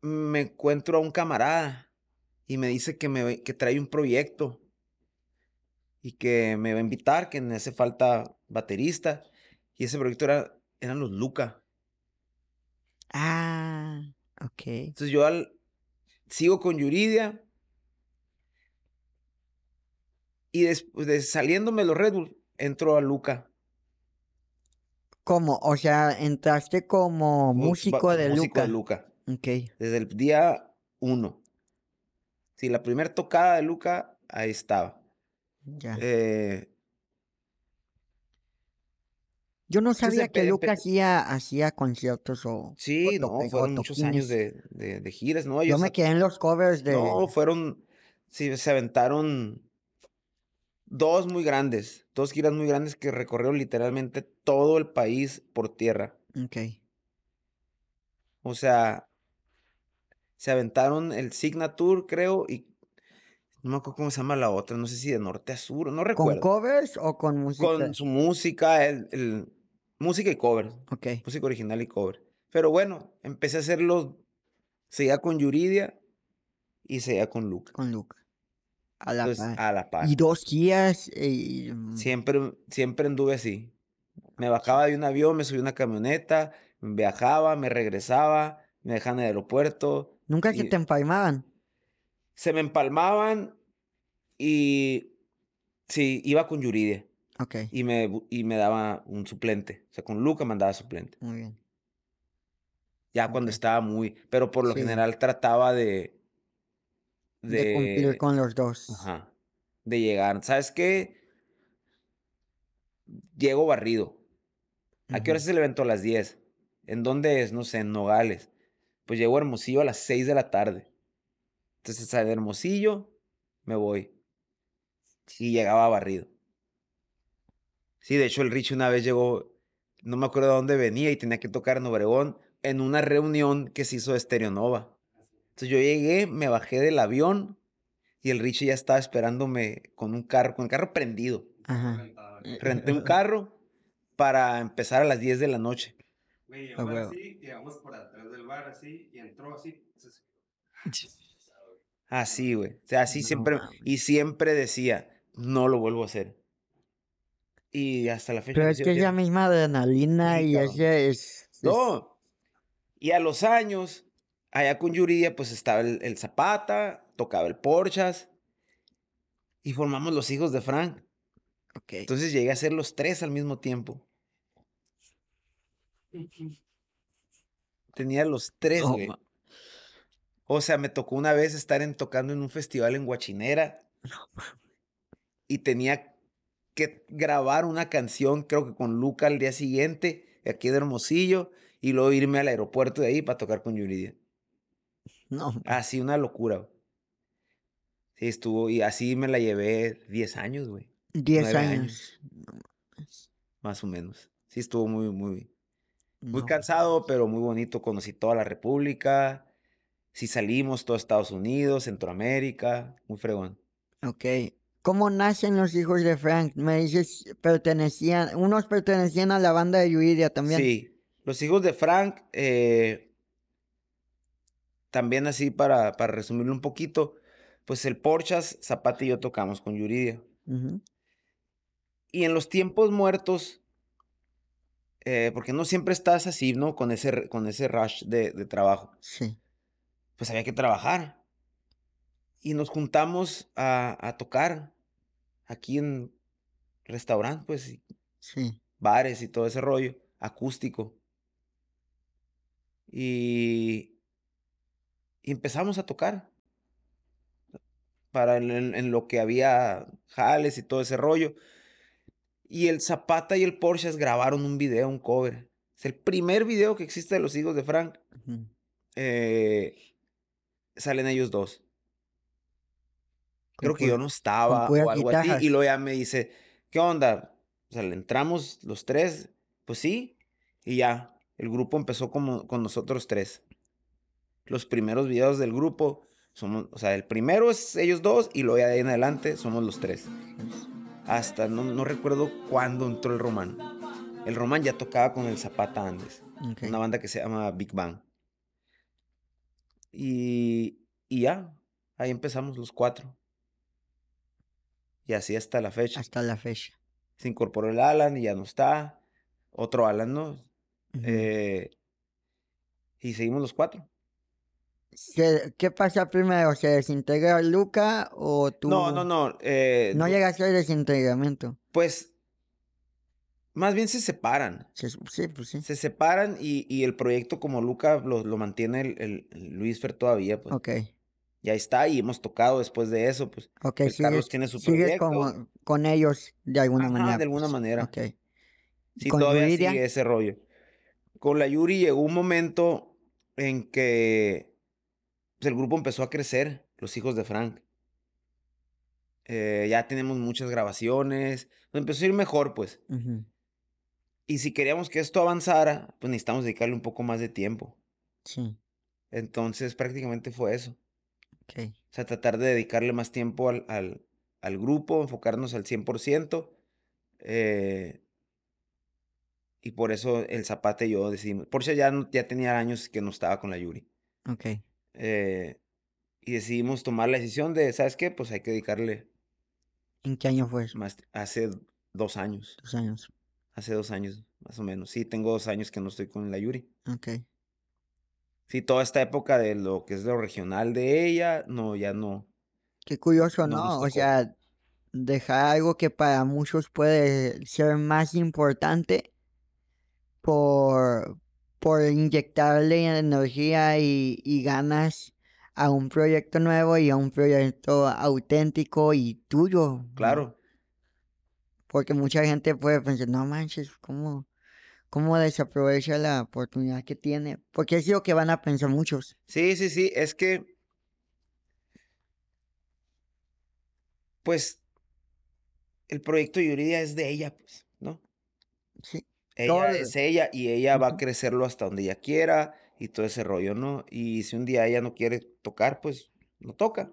me encuentro a un camarada y me dice que, me, que trae un proyecto y que me va a invitar, que me hace falta baterista. Y ese proyecto era, eran los Luca. Ah, ok. Entonces yo sigo con Yuridia y después de saliéndome los Red Bull, entró a Luca. ¿Cómo? O sea, entraste como músico de músico Luca. De Luca. Ok. Desde el día uno. Sí, la primera tocada de Luca, ahí estaba. Ya. Eh, yo no sabía que Luca hacía, hacía conciertos o... Sí, no, muchos años de, giras, ¿no? Yo me quedé en los covers de... No, fueron... Sí, se aventaron dos muy grandes, dos giras muy grandes que recorrieron literalmente todo el país por tierra. Ok. O sea, se aventaron el Signature, creo, y no me acuerdo cómo se llama la otra, no sé si de norte a sur, no recuerdo. ¿Con covers o con música? Con su música, el, música y covers. Ok. Música original y cover. Pero bueno, empecé a hacerlos, seguía con Yuridia y seguía con Luca. Con Luca. A la, paz Y dos días. y... Eh, mm. siempre, siempre anduve así. Me bajaba de un avión, me subía una camioneta, viajaba, me regresaba, me dejaban en el aeropuerto. ¿Nunca se te empalmaban? Se me empalmaban y sí, iba con Yuride. Ok. Y me, me daba un suplente. O sea, con Luca mandaba suplente. Muy bien. Ya cuando estaba muy. Pero por lo general trataba de de, cumplir con los dos. Ajá, de llegar. ¿Sabes qué? Llego barrido. ¿A qué hora es el evento? A las 10. ¿En dónde es? No sé, en Nogales. Pues llego Hermosillo a las 6 de la tarde. Entonces, a Hermosillo, me voy. Y llegaba barrido. Sí, de hecho, el Rich una vez llegó, no me acuerdo de dónde venía y tenía que tocar en Obregón en una reunión que se hizo de Stereonova. Entonces yo llegué, me bajé del avión y el Richie ya estaba esperándome con un carro, con el carro prendido. Ajá. Eh, Renté un eh, eh, carro para empezar a las 10 de la noche. Güey, ah, así, llegamos por atrás del bar así y entró así. Así, güey. O sea, así siempre. Y siempre decía, no lo vuelvo a hacer. Y hasta la fecha. Pero es que ella misma adrenalina y ella es. No. Y a los años allá con Yuridia, pues estaba el, Zapata, tocaba el Porchas y formamos los hijos de Frank. Okay. Entonces llegué a ser los tres al mismo tiempo. Tenía los tres, o sea, me tocó una vez estar tocando en un festival en Guachinera. y tenía que grabar una canción, creo que con Luca al día siguiente, aquí de Hermosillo, y luego irme al aeropuerto de ahí para tocar con Yuridia. No. Así ah, una locura. Sí, estuvo. Y así me la llevé 10 años, güey. 10 años. Más o menos. Sí, estuvo muy, muy. Muy cansado, pero muy bonito. Conocí toda la República. Sí salimos, todo Estados Unidos, Centroamérica. Muy fregón. Ok. ¿Cómo nacen los hijos de Frank? Me dices, pertenecían, unos pertenecían a la banda de Yuidia también. Sí, los hijos de Frank, eh, también así para, para resumirlo un poquito, pues el Porchas, Zapata y yo tocamos con Yuridia. Y en los tiempos muertos, eh, porque no siempre estás así, ¿no? Con ese, con ese rush de, trabajo. Sí. Pues había que trabajar. Y nos juntamos a, tocar aquí en restaurantes, pues. Sí. Bares y todo ese rollo, acústico. Y y empezamos a tocar. Para en, lo que había jales y todo ese rollo. Y el Zapata y el Porsche grabaron un video, un cover. Es el primer video que existe de los hijos de Frank. Eh, salen ellos dos. Creo que yo no estaba o algo Y luego ya me dice, ¿qué onda? O sea, entramos los tres, pues sí. Y ya, el grupo empezó como con nosotros tres los primeros videos del grupo. Somos, o sea, el primero es ellos dos y luego de ahí en adelante somos los tres. Hasta no, no recuerdo cuándo entró el Román. El Román ya tocaba con el Zapata Andes. Una banda que se llama Big Bang. Y, ya, ahí empezamos los cuatro. Y así hasta la fecha. Hasta la fecha. Se incorporó el Alan y ya no está. Otro Alan no. Eh, y seguimos los cuatro. ¿Qué pasa primero? ¿Se desintegra Luca o tú? No, no, eh, no. no llega a ser desintegramiento. Pues, más bien se separan. Se, sí, pues sí. Se separan y, y el proyecto como Luca lo, mantiene el, el, Luis Fer todavía. Pues. Ok. Ya está y hemos tocado después de eso. Pues, okay, Carlos tiene su proyecto. Con, con ellos de alguna manera. de alguna pues. manera. Ok. Sí, todavía sigue ese rollo. Con la Yuri llegó un momento en que pues el grupo empezó a crecer, los hijos de Frank. Eh, ya tenemos muchas grabaciones, empezó a ir mejor, pues. Y si queríamos que esto avanzara, pues necesitamos dedicarle un poco más de tiempo. Sí. Entonces prácticamente fue eso. O sea, tratar de dedicarle más tiempo al, al, al grupo, enfocarnos al 100%. Eh, y por eso el zapate y yo decidimos. Por ya, no, ya tenía años que no estaba con la Yuri. Ok. Eh, y decidimos tomar la decisión de, ¿sabes qué? Pues hay que dedicarle. ¿En qué año fue hace dos años. Dos años. Hace dos años, más o menos. Sí, tengo dos años que no estoy con la Yuri. Ok. Sí, toda esta época de lo que es lo regional de ella, no, ya no. Qué curioso, ¿no? O sea, dejar algo que para muchos puede ser más importante por por inyectarle energía y, ganas a un proyecto nuevo y a un proyecto auténtico y tuyo. Claro. Porque mucha gente puede pensar, no manches, ¿cómo, cómo desaprovecha la oportunidad que tiene? Porque es lo que van a pensar muchos. Sí, sí, sí, es que... Pues el proyecto Yuridia es de ella, pues, ¿no? Sí es ella y ella va a crecerlo hasta donde ella quiera y todo ese rollo, ¿no? Y si un día ella no quiere tocar, pues no toca.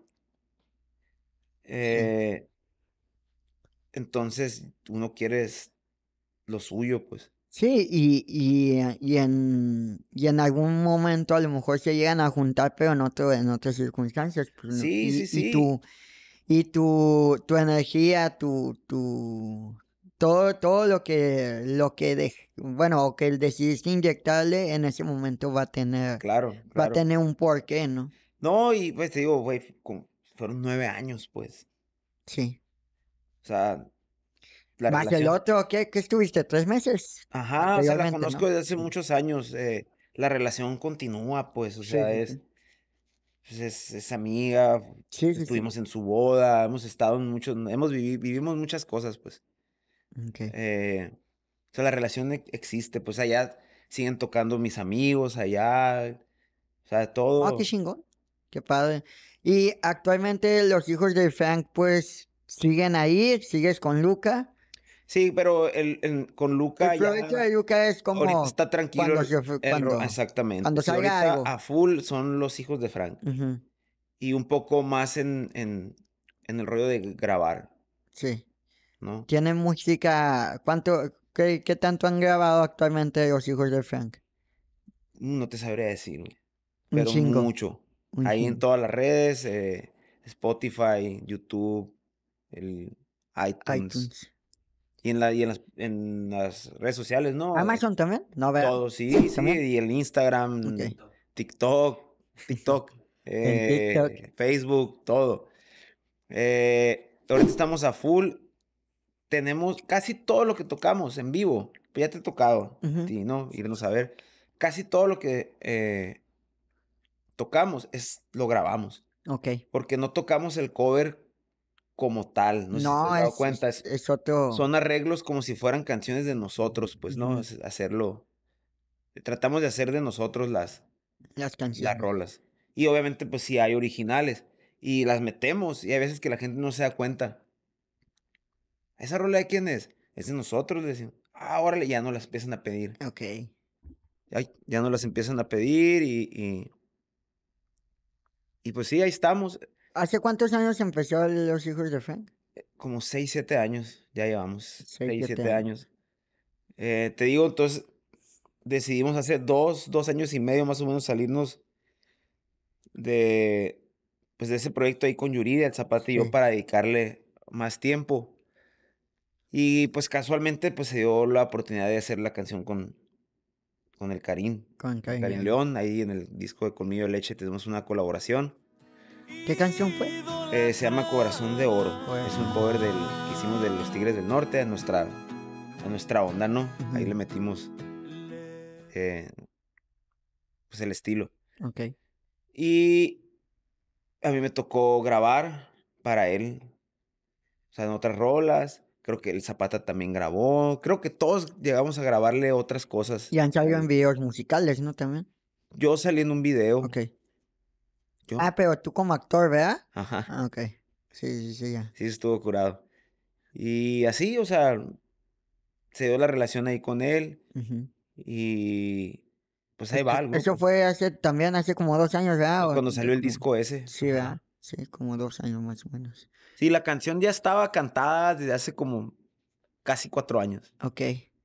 Entonces, eh, tú Entonces uno quiere lo suyo, pues. Sí, y, eh, y, en, algún momento a lo mejor se llegan a juntar, pero en, otro, en otras circunstancias. sí, pues, sí, sí. Y tu, y tu, tu energía, tu, tu, todo, lo que, lo que de, bueno, que decidiste inyectarle en ese momento va a tener, va a tener un porqué, ¿no? No, y pues te digo, güey, fueron nueve años, pues. Sí. O sea, la Más el otro, ¿qué, estuviste? ¿Tres meses? Ajá, o sea, la conozco desde hace muchos años. Eh, la relación continúa, pues, o sea, pues, es, es, amiga. estuvimos en su boda, hemos estado en muchos, hemos vivimos muchas cosas, pues. Eh, o sea, la relación e, existe, pues allá siguen tocando mis amigos, allá, o sea, todo. Ah, qué chingón, qué padre. Y actualmente los hijos de Frank, pues, siguen ahí, sigues con Luca. Sí, pero el, con Luca. El proyecto de Luca es como. Ahorita está tranquilo. Cuando se, exactamente. Cuando salga A full son los hijos de Frank. Y un poco más en, en, el rollo de grabar. Sí. ¿no? Tienen música. ¿Cuánto, qué, tanto han grabado actualmente los hijos de Frank? Mm, no te sabría decir, pero un mucho. Ahí en todas las redes, eh, Spotify, YouTube, el iTunes. Y, en, la, en, las, redes sociales, ¿no? Eh, Amazon también, no Todo, sí, sí. Y el Instagram, TikTok, TikTok, eh, Facebook, todo. ahorita estamos a full tenemos casi todo lo que tocamos en vivo. Pues, ya te he tocado, ¿no? Irnos a ver. Casi todo lo que eh, tocamos es lo grabamos. Ok. Porque no tocamos el cover como tal. No, si cuenta. Son arreglos como si fueran canciones de nosotros, pues, ¿no? hacerlo. Eh, tratamos de hacer de nosotros las. Las canciones. Las rolas. Y obviamente, pues si hay originales. Y las metemos. Y hay veces que la gente no se da cuenta. ¿Esa rola de quién es? Es de nosotros, le decimos. Ah, órale, ya no las empiezan a pedir. Ok. ya no las empiezan a pedir y, y, pues sí, ahí estamos. ¿Hace cuántos años empezó Los Hijos de Frank? Eh, como seis, siete años, ya llevamos. 6, 7 años. Eh, te digo, entonces decidimos hace dos, dos años y medio más o menos salirnos de, pues de ese proyecto ahí con Yuridia, el zapatillo, yo para dedicarle más tiempo. Y pues casualmente pues se dio la oportunidad de hacer la canción con, con el Karim. Con Karim. León, ahí en el disco de Colmillo de Leche tenemos una colaboración. ¿Qué canción fue? Eh, se llama Corazón de Oro. Es un cover del, que hicimos de Los Tigres del Norte, a nuestra, a nuestra onda, ¿no? Ahí le metimos eh, pues el estilo. Ok. Y a mí me tocó grabar para él, o sea, en otras rolas. Creo que el Zapata también grabó. Creo que todos llegamos a grabarle otras cosas. Y han salido en videos musicales, ¿no? También. Yo salí en un video. Ok. Ah, pero tú como actor, ¿verdad? Ajá. Ah, ok. Sí, sí, sí, ya. Sí, estuvo curado. Y así, o sea, se dio la relación ahí con él. Ajá. Y pues ahí va algo. Eso fue hace también hace como dos años, ¿verdad? Cuando salió el disco ese. Sí, ¿verdad? Sí, como dos años más o menos. Sí, la canción ya estaba cantada desde hace como casi cuatro años. Ok.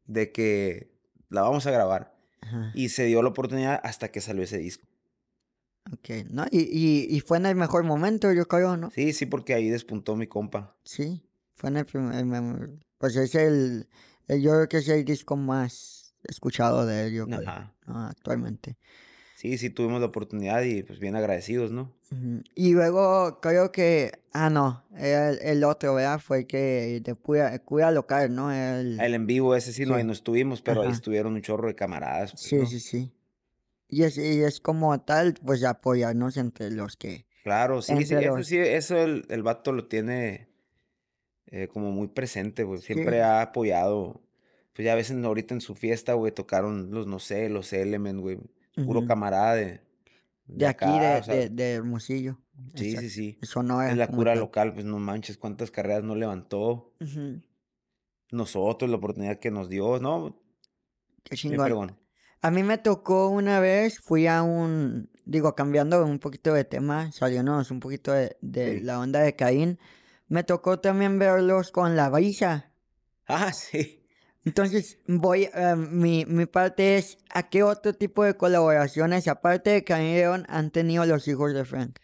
De que la vamos a grabar. Y se dio la oportunidad hasta que salió ese disco. Ok, ¿no? Y, fue en el mejor momento, yo creo, ¿no? Sí, sí, porque ahí despuntó mi compa. Sí, fue en el primer... Pues es el, Yo creo que es el disco más escuchado de él, yo creo, actualmente sí, sí tuvimos la oportunidad y pues bien agradecidos, ¿no? Y luego creo que, ah, no, el, otro, ¿verdad? Fue que de cuida local, ¿no? El, en vivo ese sí, No, estuvimos, pero ahí estuvieron un chorro de camaradas. Pues, sí, sí, sí. Y es, es como tal, pues apoyarnos entre los que... Claro, sí, sí, eso, sí, eso el, vato lo tiene eh, como muy presente, pues siempre ha apoyado. Pues ya a veces ahorita en su fiesta, güey, tocaron los, no sé, los Element, güey puro camarada de, de, aquí, de, Hermosillo. Sí, sí, sí. no Es la cura local, pues no manches, cuántas carreras no levantó. Nosotros, la oportunidad que nos dio, ¿no? Qué chingón. A mí me tocó una vez, fui a un, digo, cambiando un poquito de tema, saliéndonos un poquito de, la onda de Caín, me tocó también verlos con la brisa. Ah, sí. Entonces, voy, eh, mi, mi, parte es, ¿a qué otro tipo de colaboraciones, aparte de que han tenido los hijos de Frank?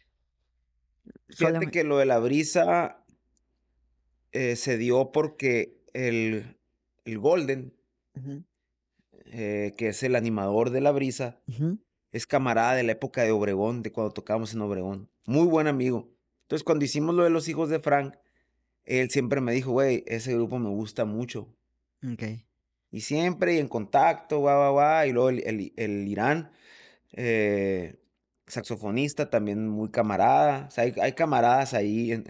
Fíjate que lo de la brisa eh, se dio porque el, el Golden, eh, que es el animador de la brisa, es camarada de la época de Obregón, de cuando tocábamos en Obregón. Muy buen amigo. Entonces, cuando hicimos lo de los hijos de Frank, él siempre me dijo, güey, ese grupo me gusta mucho y siempre y en contacto, va, va. Y luego el, Irán, eh, saxofonista, también muy camarada. hay, camaradas ahí en,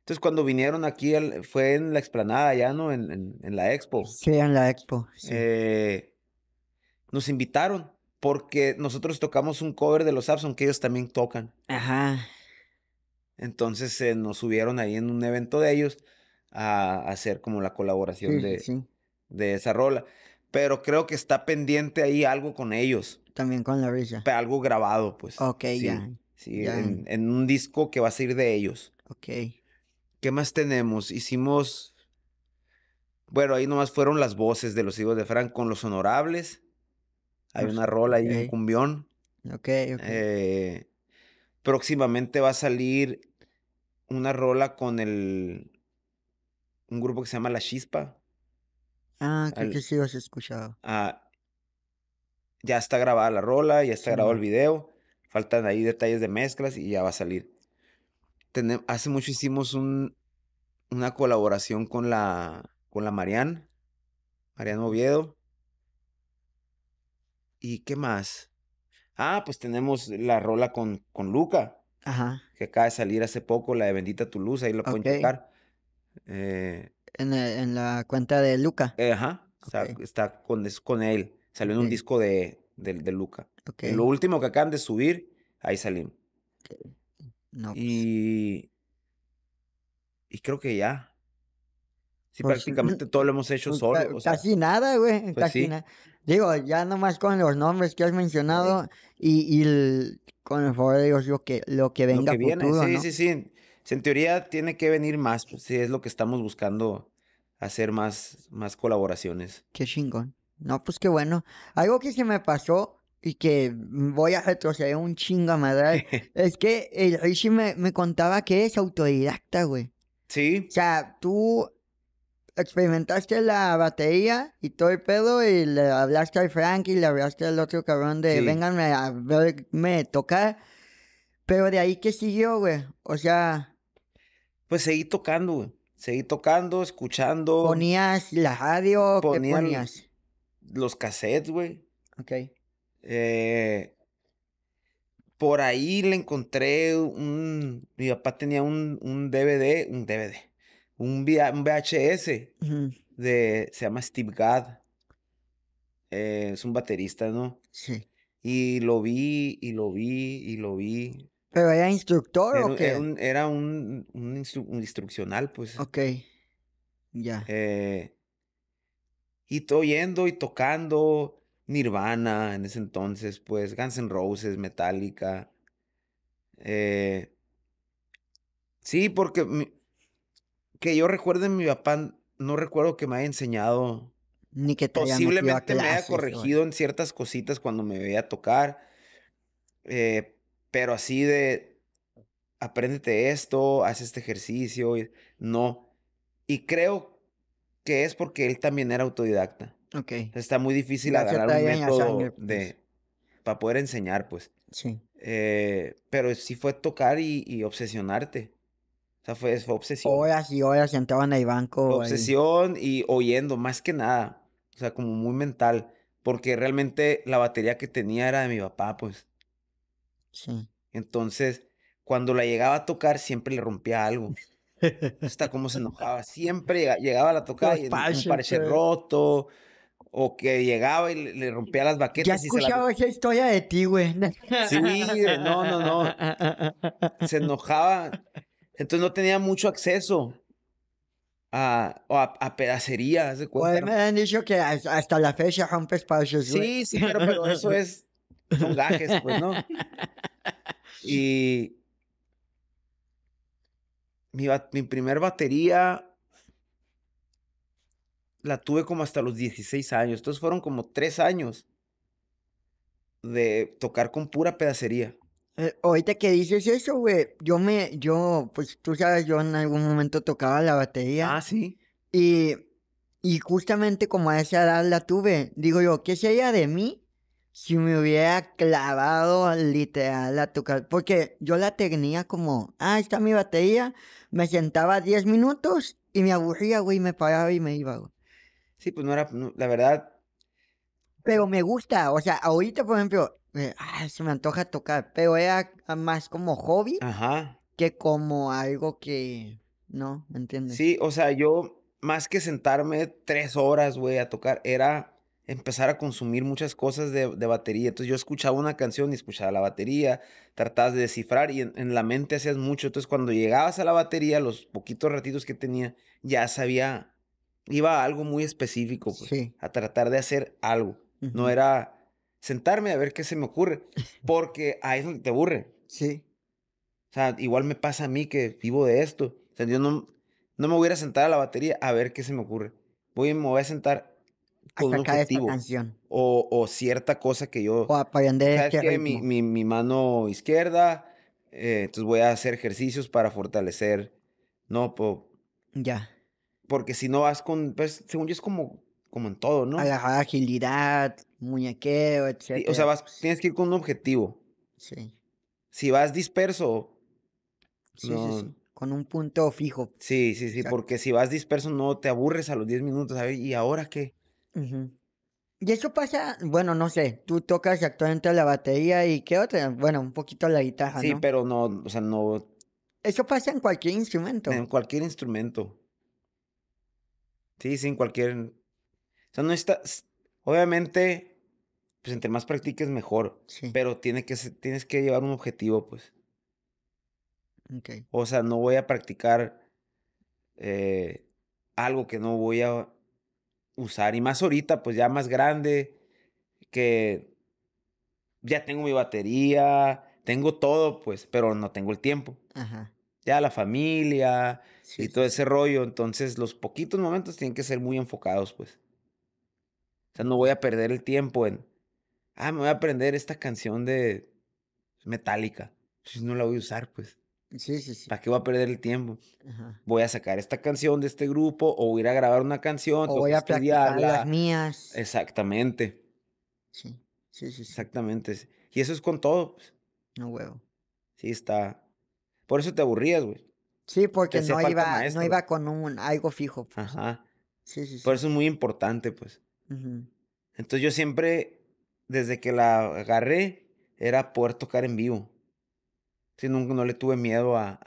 Entonces, cuando vinieron aquí, fue en la explanada ya, ¿no? En, en, la expo. Sí, en la expo. Eh, nos invitaron porque nosotros tocamos un cover de los Sapson que ellos también tocan. Ajá. Entonces eh, nos subieron ahí en un evento de ellos a, hacer como la colaboración de, de esa rola. Pero creo que está pendiente ahí algo con ellos. También con la Algo grabado, pues. Ok, ya. Sí, En, un disco que va a salir de ellos. Ok. ¿Qué más tenemos? Hicimos. Bueno, ahí nomás fueron las voces de los hijos de Frank con los honorables. Hay una rola ahí, en cumbión. Ok, ok. Eh, próximamente va a salir una rola con el un grupo que se llama La Chispa. Ah, creo que sí lo has escuchado. Ah, ya está grabada la rola, ya está grabado el video. Faltan ahí detalles de mezclas y ya va a salir. tenemos hace mucho hicimos un, una colaboración con la, con la Marian, Mariano Oviedo. ¿Y qué más? Ah, pues tenemos la rola con, con Luca. Ajá. Que acaba de salir hace poco, la de Bendita tu Luz, ahí lo pueden tocar. Eh, eh, en, la cuenta de Luca. Eh, ajá, está, con, él. Salió en un disco de, de, Luca. Lo último que acaban de subir, ahí salimos. Pues y, y creo que ya. Pues, prácticamente todo lo hemos hecho pues, solo. O casi nada, güey. digo, ya nomás con los nombres que has mencionado y, con el favor de Dios, lo que, lo que venga que Sí, sí, sí en teoría tiene que venir más, si pues es lo que estamos buscando, hacer más, más colaboraciones. Qué chingón. No, pues qué bueno. Algo que se me pasó y que voy a retroceder un chingo a madre, es que el Richie me, contaba que es autodidacta, güey. Sí. O sea, tú experimentaste la batería y todo el pedo y le hablaste al Frank y le hablaste al otro cabrón de vénganme a verme tocar. Pero de ahí que siguió, güey. O sea, pues seguí tocando, güey. Seguí tocando, escuchando. ¿Ponías la radio? ponías? Los cassettes, güey. Ok. Eh, por ahí le encontré un. Mi papá tenía un, un DVD, un DVD, un, VHS de. Se llama Steve Gadd. Eh, es un baterista, ¿no? Sí. Y lo vi, y lo vi, y lo vi. ¿Pero era instructor o qué? Era, un, instruccional, pues. Ok. Ya. Eh, y yendo y tocando Nirvana en ese entonces, pues Guns N' Roses, Metallica. Eh, sí, porque que yo recuerde, mi papá no recuerdo que me haya enseñado. Ni que te Posiblemente me haya corregido en ciertas cositas cuando me veía tocar. Eh, pero así de, apréndete esto, haz este ejercicio, no. Y creo que es porque él también era autodidacta. Ok. Está muy difícil agarrar un método pues. de, para poder enseñar, pues. Sí. Eh, pero sí fue tocar y, obsesionarte. O sea, fue, fue, obsesión. Horas y horas sentado en el banco. Obsesión y oyendo, más que nada. O sea, como muy mental. Porque realmente la batería que tenía era de mi papá, pues. Entonces, cuando la llegaba a tocar, siempre le rompía algo. Hasta como se enojaba. Siempre llegaba, a la tocar y un eh. roto. O que llegaba y le rompía las baquetas. Ya he escuchado esa historia de ti, güey. Sí, no, no, no. Se enojaba. Entonces no tenía mucho acceso a, a, a pues, me han dicho que hasta la fecha rompes parches, Sí, sí, pero eso es son pues, ¿no? Y mi, primer batería la tuve como hasta los 16 años. Entonces fueron como tres años de tocar con pura pedacería. Eh, ahorita que dices eso, güey, yo me, yo, pues tú sabes, yo en algún momento tocaba la batería. Ah, sí. Y, y justamente como a esa edad la tuve, digo yo, ¿qué sería de mí si me hubiera clavado literal a tocar, porque yo la tenía como, ah, está mi batería, me sentaba 10 minutos y me aburría, güey, me paraba y me iba, güey. Sí, pues no era, la verdad. Pero me gusta, o sea, ahorita, por ejemplo, eh, se me antoja tocar, pero era más como hobby que como algo que, ¿no? ¿Me entiendes? Sí, o sea, yo, más que sentarme tres horas, güey, a tocar, era empezar a consumir muchas cosas de, de, batería. Entonces yo escuchaba una canción y escuchaba la batería, tratabas de descifrar y en, la mente hacías mucho. Entonces cuando llegabas a la batería, los poquitos ratitos que tenía, ya sabía, iba a algo muy específico, pues, a tratar de hacer algo. No era sentarme a ver qué se me ocurre, porque ahí es donde te aburre. Sí. O sea, igual me pasa a mí que vivo de esto. O yo no, me voy a sentar a la batería a ver qué se me ocurre. Voy, me voy a sentar con un objetivo. O, cierta cosa que yo. O este Mi, mano izquierda, eh, entonces voy a hacer ejercicios para fortalecer. No, Ya. Porque si no vas con. Pues, según yo, es como, como en todo, ¿no? agilidad, muñequeo, etc. o sea, pues. tienes que ir con un objetivo. Sí. Si vas disperso. Sí, con un punto fijo. Sí, sí, sí, porque si vas disperso no te aburres a los 10 minutos, ¿y ahora qué? Y eso pasa, bueno, no sé, tú tocas actualmente la batería y qué otra, bueno, un poquito la guitarra. Sí, pero no, o sea, no. Eso pasa en cualquier instrumento. En cualquier instrumento. Sí, sí, en cualquier. O sea, no está. Obviamente, pues entre más practiques mejor. Pero tiene que, tienes que llevar un objetivo, pues. Ok. O sea, no voy a practicar eh, algo que no voy a usar. Y más ahorita, pues ya más grande, que ya tengo mi batería, tengo todo, pues, pero no tengo el tiempo. Ajá. Ya la familia y todo ese rollo. Entonces, los poquitos momentos tienen que ser muy enfocados, pues. O sea, no voy a perder el tiempo en, ah, me voy a aprender esta canción de Metallica. Si pues, no la voy a usar, pues. Sí, sí, sí. ¿Para qué voy a perder el tiempo? Voy a sacar esta canción de este grupo o voy a ir a grabar una canción. O voy a practicar las mías. Exactamente. Sí, sí, sí, Exactamente. Y eso es con todo. Pues. No huevo. Sí, está. Por eso te aburrías, güey. Sí, porque no iba, no iba con un algo fijo. Pues. Ajá. Sí, sí, Por eso es muy importante, pues. Entonces yo siempre, desde que la agarré, era poder tocar en vivo. Sí, nunca no le tuve miedo a,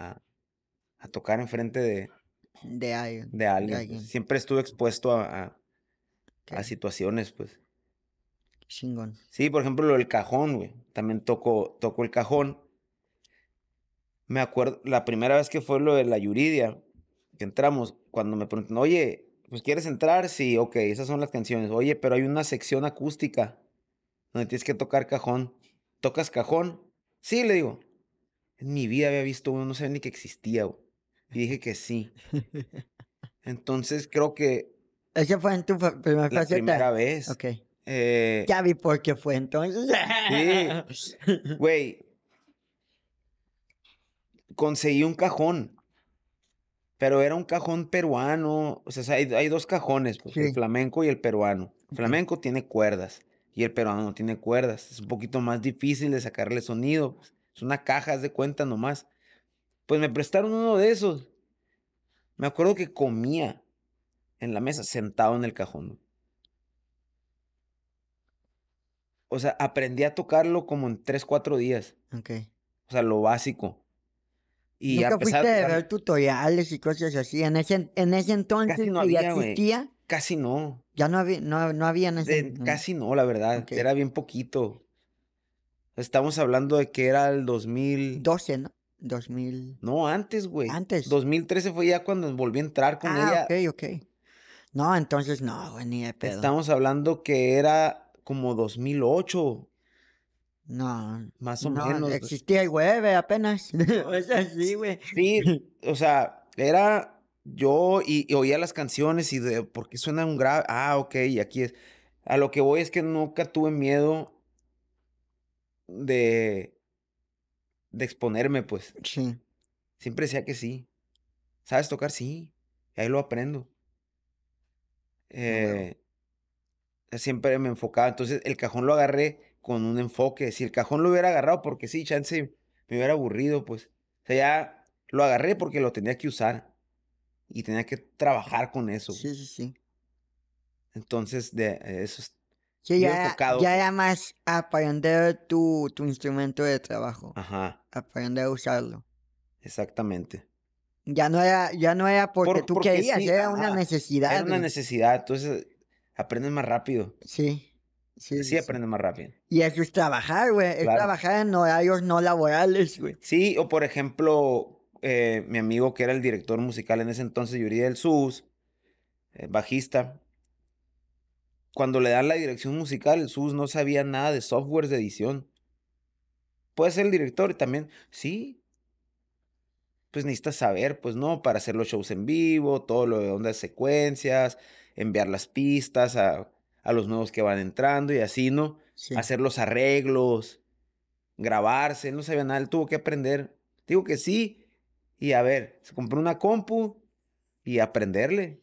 tocar enfrente de, de alguien. Siempre estuve expuesto a, a, situaciones, pues. Chingón. Sí, por ejemplo, lo del cajón, güey. También toco, toco el cajón. Me acuerdo, la primera vez que fue lo de la Yuridia, que entramos, cuando me preguntan, oye, pues quieres entrar, sí, ok, esas son las canciones. Oye, pero hay una sección acústica donde tienes que tocar cajón. ¿Tocas cajón? Sí, le digo. En mi vida había visto uno, no sabía ni que existía, Y dije que sí. Entonces creo que. Esa fue en tu primera La primera vez. Ok. Eh ya vi por qué fue entonces. sí. Güey. Conseguí un cajón. Pero era un cajón peruano. O sea, hay, dos cajones, pues, el flamenco y el peruano. El flamenco tiene cuerdas y el peruano no tiene cuerdas. Es un poquito más difícil de sacarle sonido. Pues. Es una caja, de cuenta nomás. Pues me prestaron uno de esos. Me acuerdo que comía en la mesa, sentado en el cajón. O sea, aprendí a tocarlo como en 3, 4 días. Ok. O sea, lo básico. Y ¿Nunca a fuiste a ver tutoriales y cosas así? En ese, en ese entonces casi no ya existía. Casi no. Ya no había, no, había en ese Casi no, la verdad. Era bien poquito. Estamos hablando de que era el 2012, ¿no? 2000. No, antes, güey. Antes. 2013 fue ya cuando volví a entrar con ah, ella. ah, Ok, ok. No, entonces no, güey, ni de pedo. Estamos hablando que era como 2008. No. Más o no, menos. Existía el hueve eh, apenas. es así, güey. Sí, o sea, era yo y, y, oía las canciones y de por qué suena un grave. Ah, ok, y aquí es. A lo que voy es que nunca tuve miedo de, exponerme, pues. Sí. Siempre decía que sí. ¿Sabes tocar? Sí. ahí lo aprendo. Ah, eh, siempre me enfocaba. Entonces, el cajón lo agarré con un enfoque. Si el cajón lo hubiera agarrado, porque sí, chance me hubiera aburrido, pues. O sea, ya lo agarré porque lo tenía que usar. Y tenía que trabajar con eso. Sí, sí, sí. Entonces, de, eh, eso Sí, ya, ya era más aprender tu, instrumento de trabajo. Ajá. Aprender a usarlo. Exactamente. Ya no era, ya no porque tú querías, era una necesidad. Era una necesidad, entonces aprendes más rápido. Sí. Sí, sí, aprendes más rápido. Y eso es trabajar, güey. Es trabajar en horarios no laborales, güey. Sí, o por ejemplo, eh, mi amigo que era el director musical en ese entonces, Yuri del Sus, eh, bajista, cuando le dan la dirección musical, Sus no sabía nada de softwares de edición. Puede ser el director también, sí. Pues necesita saber, pues no, para hacer los shows en vivo, todo lo de onda de secuencias, enviar las pistas a, los nuevos que van entrando y así, ¿no? Hacer los arreglos, grabarse, no sabía nada, él tuvo que aprender. Digo que sí, y a ver, se compró una compu y aprenderle.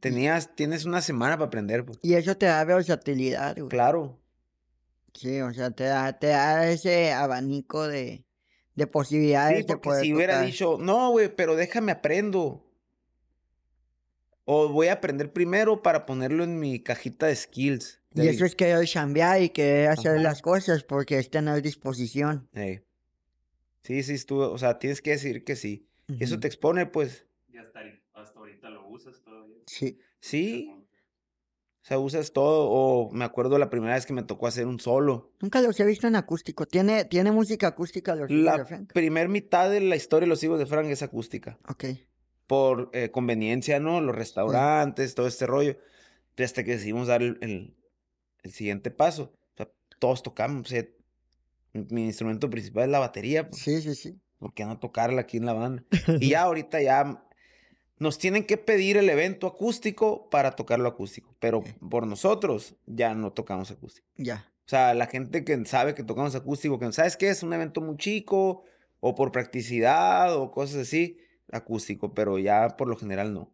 Tenías, tienes una semana para aprender, pues. Y eso te da versatilidad, güey. Claro. Sí, o sea, te da, te da ese abanico de, de posibilidades. Sí, porque si hubiera dicho, no, güey, pero déjame aprendo. O voy a aprender primero para ponerlo en mi cajita de skills. y eso es que querer chambear y que hacer las cosas porque esta no disposición. Sí, sí, tú, o sea, tienes que decir que sí. Eso te expone, pues, ¿usas todavía. Sí. Sí. O sea, usas todo, o me acuerdo la primera vez que me tocó hacer un solo. Nunca los he visto en acústico. ¿Tiene, tiene música acústica los de Frank? La primer mitad de la historia de los hijos de Frank es acústica. Ok. Por eh, conveniencia, ¿no? Los restaurantes, todo este rollo. Hasta que decidimos dar el, siguiente paso. O sea, todos tocamos. O sea, mi instrumento principal es la batería. Pues. Sí, sí, sí. ¿Por qué no tocarla aquí en la banda? y ya ahorita ya nos tienen que pedir el evento acústico para tocarlo acústico, pero por nosotros ya no tocamos acústico. Ya. O sea, la gente que sabe que tocamos acústico, que sabes que es un evento muy chico, o por practicidad, o cosas así, acústico, pero ya por lo general no.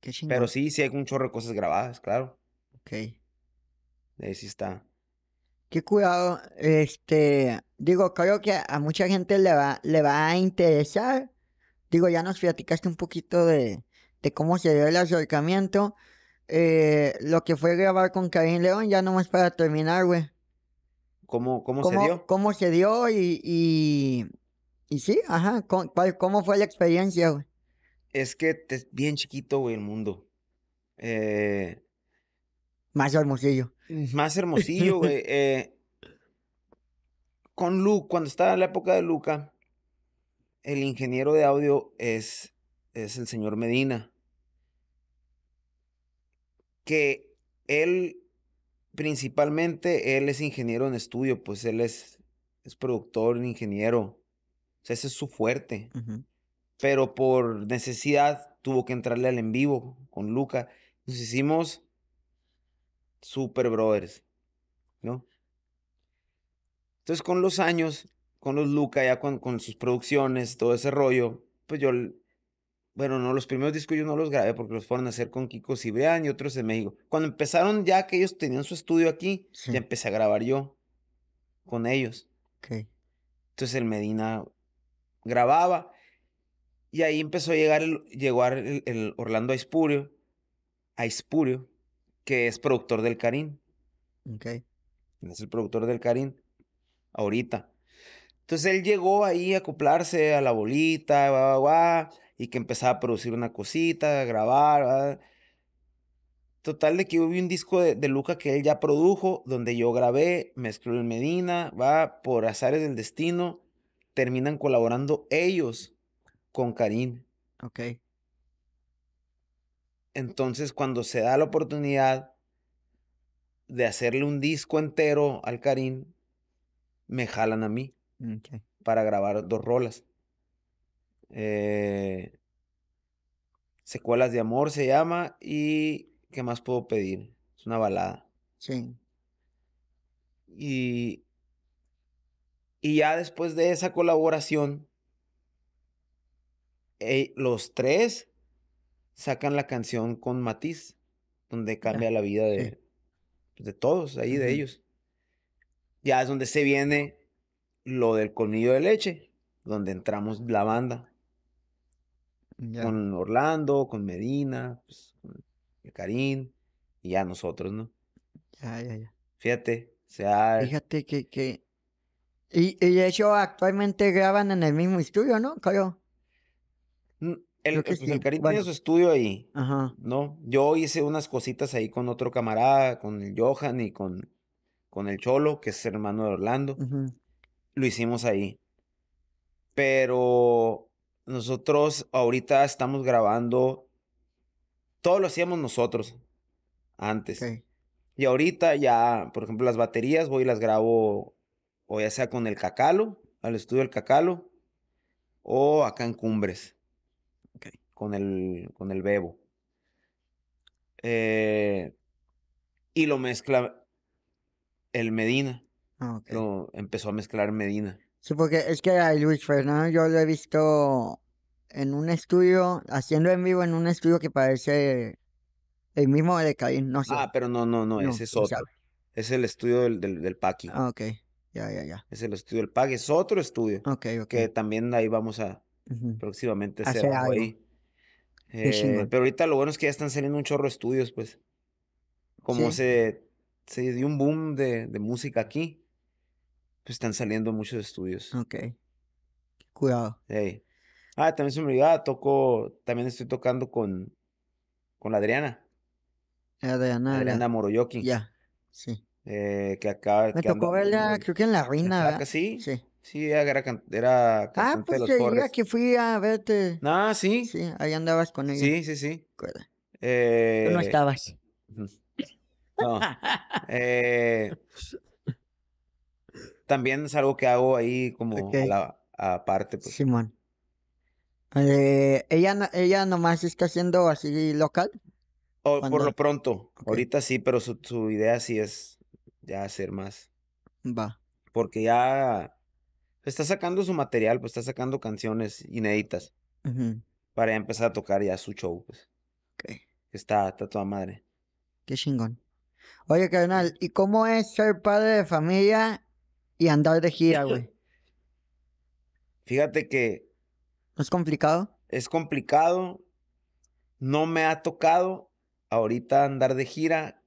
Qué Pero sí, sí hay un chorro de cosas grabadas, claro. Ok. Ahí sí está. Qué cuidado, este, digo, creo que a mucha gente le va, le va a interesar Digo, ya nos platicaste un poquito de, cómo se dio el acercamiento. Eh, lo que fue grabar con Karim León, ya nomás para terminar, güey. ¿Cómo, se dio? ¿Cómo se dio y, sí? Ajá, ¿Cómo, fue la experiencia, güey? Es que es bien chiquito, güey, el mundo. Eh, más hermosillo. Mm, más hermosillo, güey. Eh, con Luke, cuando estaba en la época de Luca, el ingeniero de audio es, es el señor Medina, que él, principalmente, él es ingeniero en estudio, pues él es, es productor, ingeniero, o sea, ese es su fuerte, pero por necesidad tuvo que entrarle al en vivo con Luca, nos hicimos super brothers, ¿no? Entonces con los años con los Luca, ya con, sus producciones, todo ese rollo, pues yo, bueno, no, los primeros discos yo no los grabé porque los fueron a hacer con Kiko Cibrián y otros de México. Cuando empezaron ya que ellos tenían su estudio aquí, ya empecé a grabar yo con ellos. Ok. Entonces el Medina grababa y ahí empezó a llegar el, llegó el, Orlando Aispurio, Aispurio, que es productor del Karim. Ok Es el productor del Karim ahorita. Entonces él llegó ahí a acoplarse a la bolita, y que empezaba a producir una cosita, a grabar. Total de que hubo un disco de, Luca que él ya produjo, donde yo grabé, mezcló en Medina, va, por azares del destino, terminan colaborando ellos con Karim. Ok. Entonces cuando se da la oportunidad de hacerle un disco entero al Karim, me jalan a mí. Mm, para grabar dos rolas. Eh, Secuelas de amor se llama y ¿qué más puedo pedir? Es una balada. Sí. Y, y ya después de esa colaboración, eh, los tres sacan la canción con Matiz, donde cambia la vida de, pues, de todos, ahí de ellos. Ya es donde se viene lo del colmillo de leche, donde entramos la banda. Con Orlando, con Medina, pues, con Karim, y ya nosotros, ¿no? Ya, ya, ya. Fíjate, o sea. Fíjate que, que... Y, ellos actualmente graban en el mismo estudio, ¿no? Mm, Creo. El, el Karim tiene su estudio ahí. Ajá. ¿No? Yo hice unas cositas ahí con otro camarada, con el Johan y con, con el Cholo, que es hermano de Orlando. Ajá lo hicimos ahí. Pero nosotros ahorita estamos grabando, todo lo hacíamos nosotros antes. Y ahorita ya, por ejemplo, las baterías voy y las grabo, o ya sea con el Cacalo, al estudio del Cacalo, o acá en Cumbres, con, el, con el Bebo. Eh, y lo mezcla el Medina. Ah, empezó a mezclar Medina. Sí, porque es que a Luis Fernando pues, yo lo he visto en un estudio, haciendo en vivo en un estudio que parece el mismo de Caín, no sé. Ah, pero no, no, no, ese es otro. Es el estudio del, del, del Ah, ok. Ya, ya, ya. Es el estudio del Paki, es otro estudio. Ok, ok. Que también ahí vamos a próximamente hacer algo ahí. Eh, pero ahorita lo bueno es que ya están saliendo un chorro de estudios, pues. Como se, se dio un boom de música aquí, pues están saliendo muchos estudios. Ok. Cuidado. Hey. Ah, también se me olvidaba, toco, también estoy tocando con, con la Adriana. Adriana. Adriana Moroyoki. Ya, sí. Eh, que acaba... Me tocó verla, creo que en La Reina, Sí. Sí. Sí, era, era ah, cantante ah, pues yo iba que fui a verte. Ah, sí. Sí, ahí andabas con ella. Sí, sí, sí. Eh, Tú no eh, estabas. No. eh, también es algo que hago ahí como la... aparte. Pues. Simón. Eh, ella, ella nomás está haciendo así local. O, oh, por lo pronto. Ahorita sí, pero su, su, idea sí es ya hacer más. Va. Porque ya está sacando su material, pues está sacando canciones inéditas. Para Para empezar a tocar ya su show, pues. Ok. Está, está toda madre. Qué chingón. Oye, carnal, ¿y cómo es ser padre de familia y andar de gira, güey? Fíjate que... ¿Es complicado? Es complicado. No me ha tocado ahorita andar de gira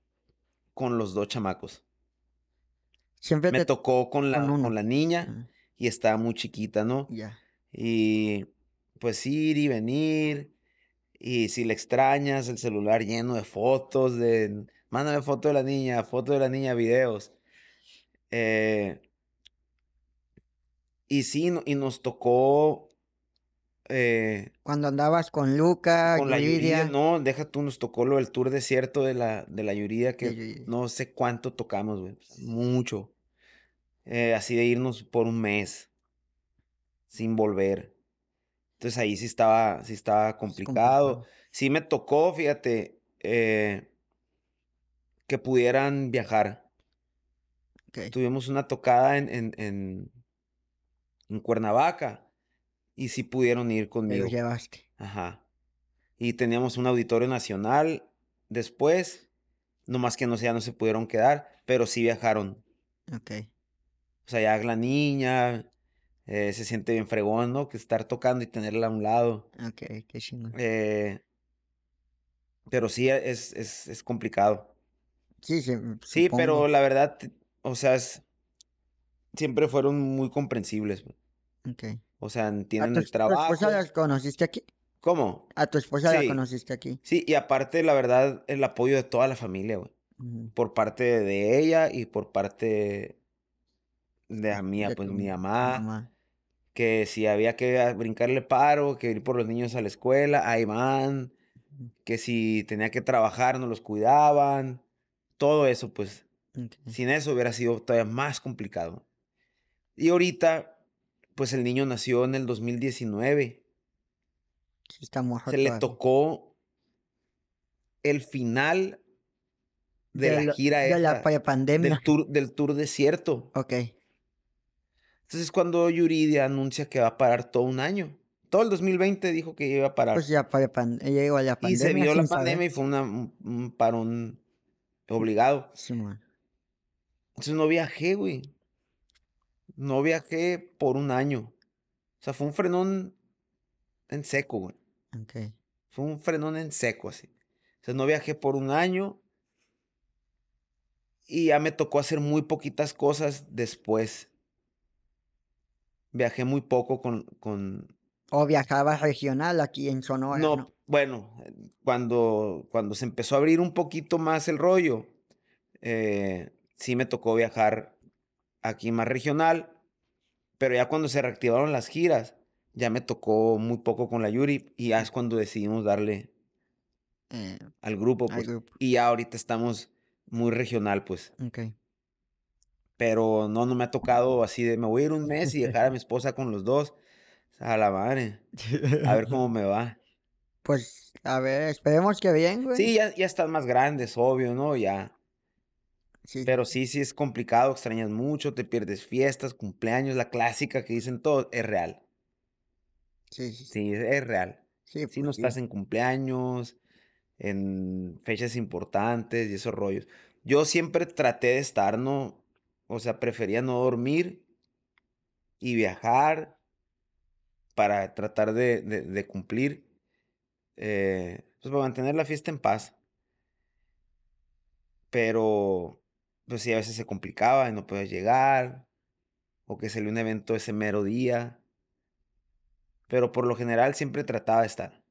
con los dos chamacos. Siempre me tocó con la, con, la niña ah. y estaba muy chiquita, ¿no? Ya. Y pues ir y venir. Y si le extrañas, el celular lleno de fotos, de mándame foto de la niña, foto de la niña, videos. Eh, y sí, y nos tocó. Eh, Cuando andabas con Luca, con la Yuridia. No, deja tú, nos tocó lo del tour desierto de la, de la Yuridia, que no sé cuánto tocamos, güey. Mucho. Eh, así de irnos por un mes sin volver. Entonces ahí sí estaba, sí estaba pues, complicado. Sí me tocó, fíjate, eh, que pudieran viajar. Tuvimos una tocada en, en, en, en Cuernavaca. Y sí pudieron ir conmigo. lo llevaste. Ajá. Y teníamos un auditorio nacional después. Nomás que no ya no se pudieron quedar, pero sí viajaron. Ok. O sea, ya la niña eh, se siente bien fregón, ¿no? Que estar tocando y tenerla a un lado. Ok, qué chingón. Eh, pero sí, es, es, complicado. Sí, sí. Mm, sí, pero la verdad, o sea, es, siempre fueron muy comprensibles. Ok. O sea, tienen el trabajo. ¿A tu esposa la conociste aquí? ¿Cómo? A tu esposa la conociste aquí. Sí, y aparte, la verdad, el apoyo de toda la familia, güey. Por parte de ella y por parte de mía, pues mi mamá, Que si había que brincarle paro, que ir por los niños a la escuela, ahí van. Que si tenía que trabajar, no los cuidaban. Todo eso, pues. Sin eso hubiera sido todavía más complicado. Y ahorita, pues el niño nació en el 2019. Se le tocó el final de, la gira Del tour, desierto. Ok. Entonces cuando Yuridia anuncia que va a parar todo un año. Todo el 2020 dijo que iba a parar. Pues ya llegó a la pandemia. Y se vio la pandemia y fue un parón obligado. Entonces no viajé, güey no viajé por un año. O sea, fue un frenón en seco, güey. Ok. Fue un frenón en seco, así. O sea, no viajé por un año. Y ya me tocó hacer muy poquitas cosas después. Viajé muy poco con. con... ¿O viajaba regional aquí en Sonora? No, bueno, cuando, cuando se empezó a abrir un poquito más el rollo, eh, sí me tocó viajar aquí más regional, pero ya cuando se reactivaron las giras, ya me tocó muy poco con la Yuri y ya es cuando decidimos darle eh, al grupo, pues. Y ya ahorita estamos muy regional, pues. Ok. Pero no, no me ha tocado así de me voy a ir un mes y dejar a mi esposa con los dos. A la madre. A ver cómo me va. Pues, a ver, esperemos que bien, güey. Sí, ya están más grandes, obvio, ¿no? Ya. Pero sí, sí es complicado, extrañas mucho, te pierdes fiestas, cumpleaños, la clásica que dicen todos, es real. Sí, sí. Sí, es real. Sí, pues no estás en cumpleaños, en fechas importantes y esos rollos. Yo siempre traté de estar, ¿no? O sea, prefería no dormir y viajar para tratar de, cumplir, eh, pues para mantener la fiesta en paz. Pero pues sí, a veces se complicaba y no podía llegar, o que salió un evento ese mero día, pero por lo general siempre trataba de estar.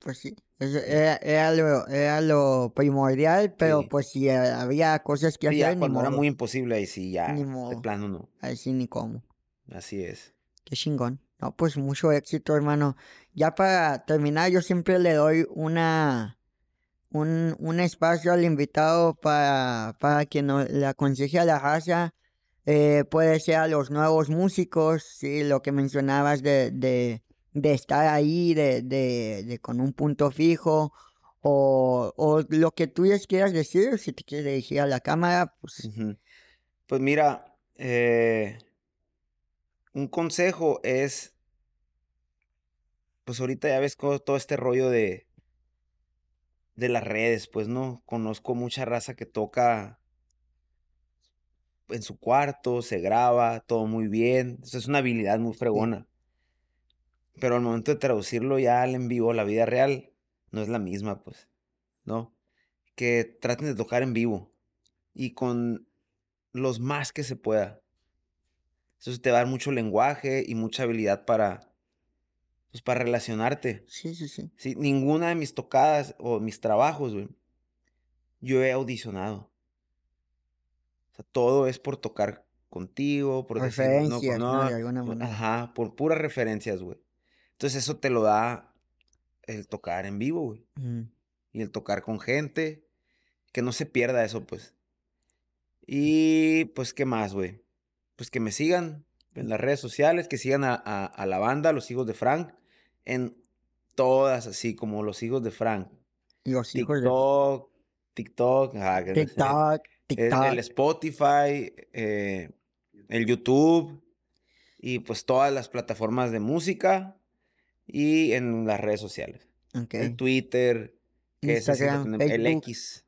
Pues sí, era, era, lo, era lo, primordial, pero pues si eh, había cosas que sí, era muy imposible, ahí sí ya, ni modo. plano no. Ahí sí ni cómo. Así es. Qué chingón. No, pues mucho éxito, hermano. Ya para terminar, yo siempre le doy una un, espacio al invitado para, para que nos, le aconseje a la raza, eh, puede ser a los nuevos músicos, ¿sí? lo que mencionabas de, de, estar ahí, de, de, con un punto fijo, o, lo que tú ya quieras decir, si te quieres dirigir a la cámara, pues... Pues mira, eh, un consejo es, pues ahorita ya ves todo este rollo de, de las redes, pues no, conozco mucha raza que toca en su cuarto, se graba, todo muy bien, eso es una habilidad muy fregona. Pero al momento de traducirlo ya al en vivo, la vida real, no es la misma, pues, ¿no? Que traten de tocar en vivo y con los más que se pueda. Eso te va a dar mucho lenguaje y mucha habilidad para pues para relacionarte. Sí, sí, sí. sí ninguna de mis tocadas o mis trabajos, güey, yo he audicionado. O sea, todo es por tocar contigo, por decir, no, con, Ajá, por puras referencias, güey. Entonces eso te lo da el tocar en vivo, güey. Y el tocar con gente. Que no se pierda eso, pues. Y pues, ¿qué más, güey? Pues que me sigan en las redes sociales, que sigan a la banda, los hijos de Frank en todas, así como los hijos de Frank. Los TikTok, hijos TikTok, TikTok, TikTok. El, Spotify, eh, el YouTube y pues todas las plataformas de música y en las redes sociales. En Twitter, el X,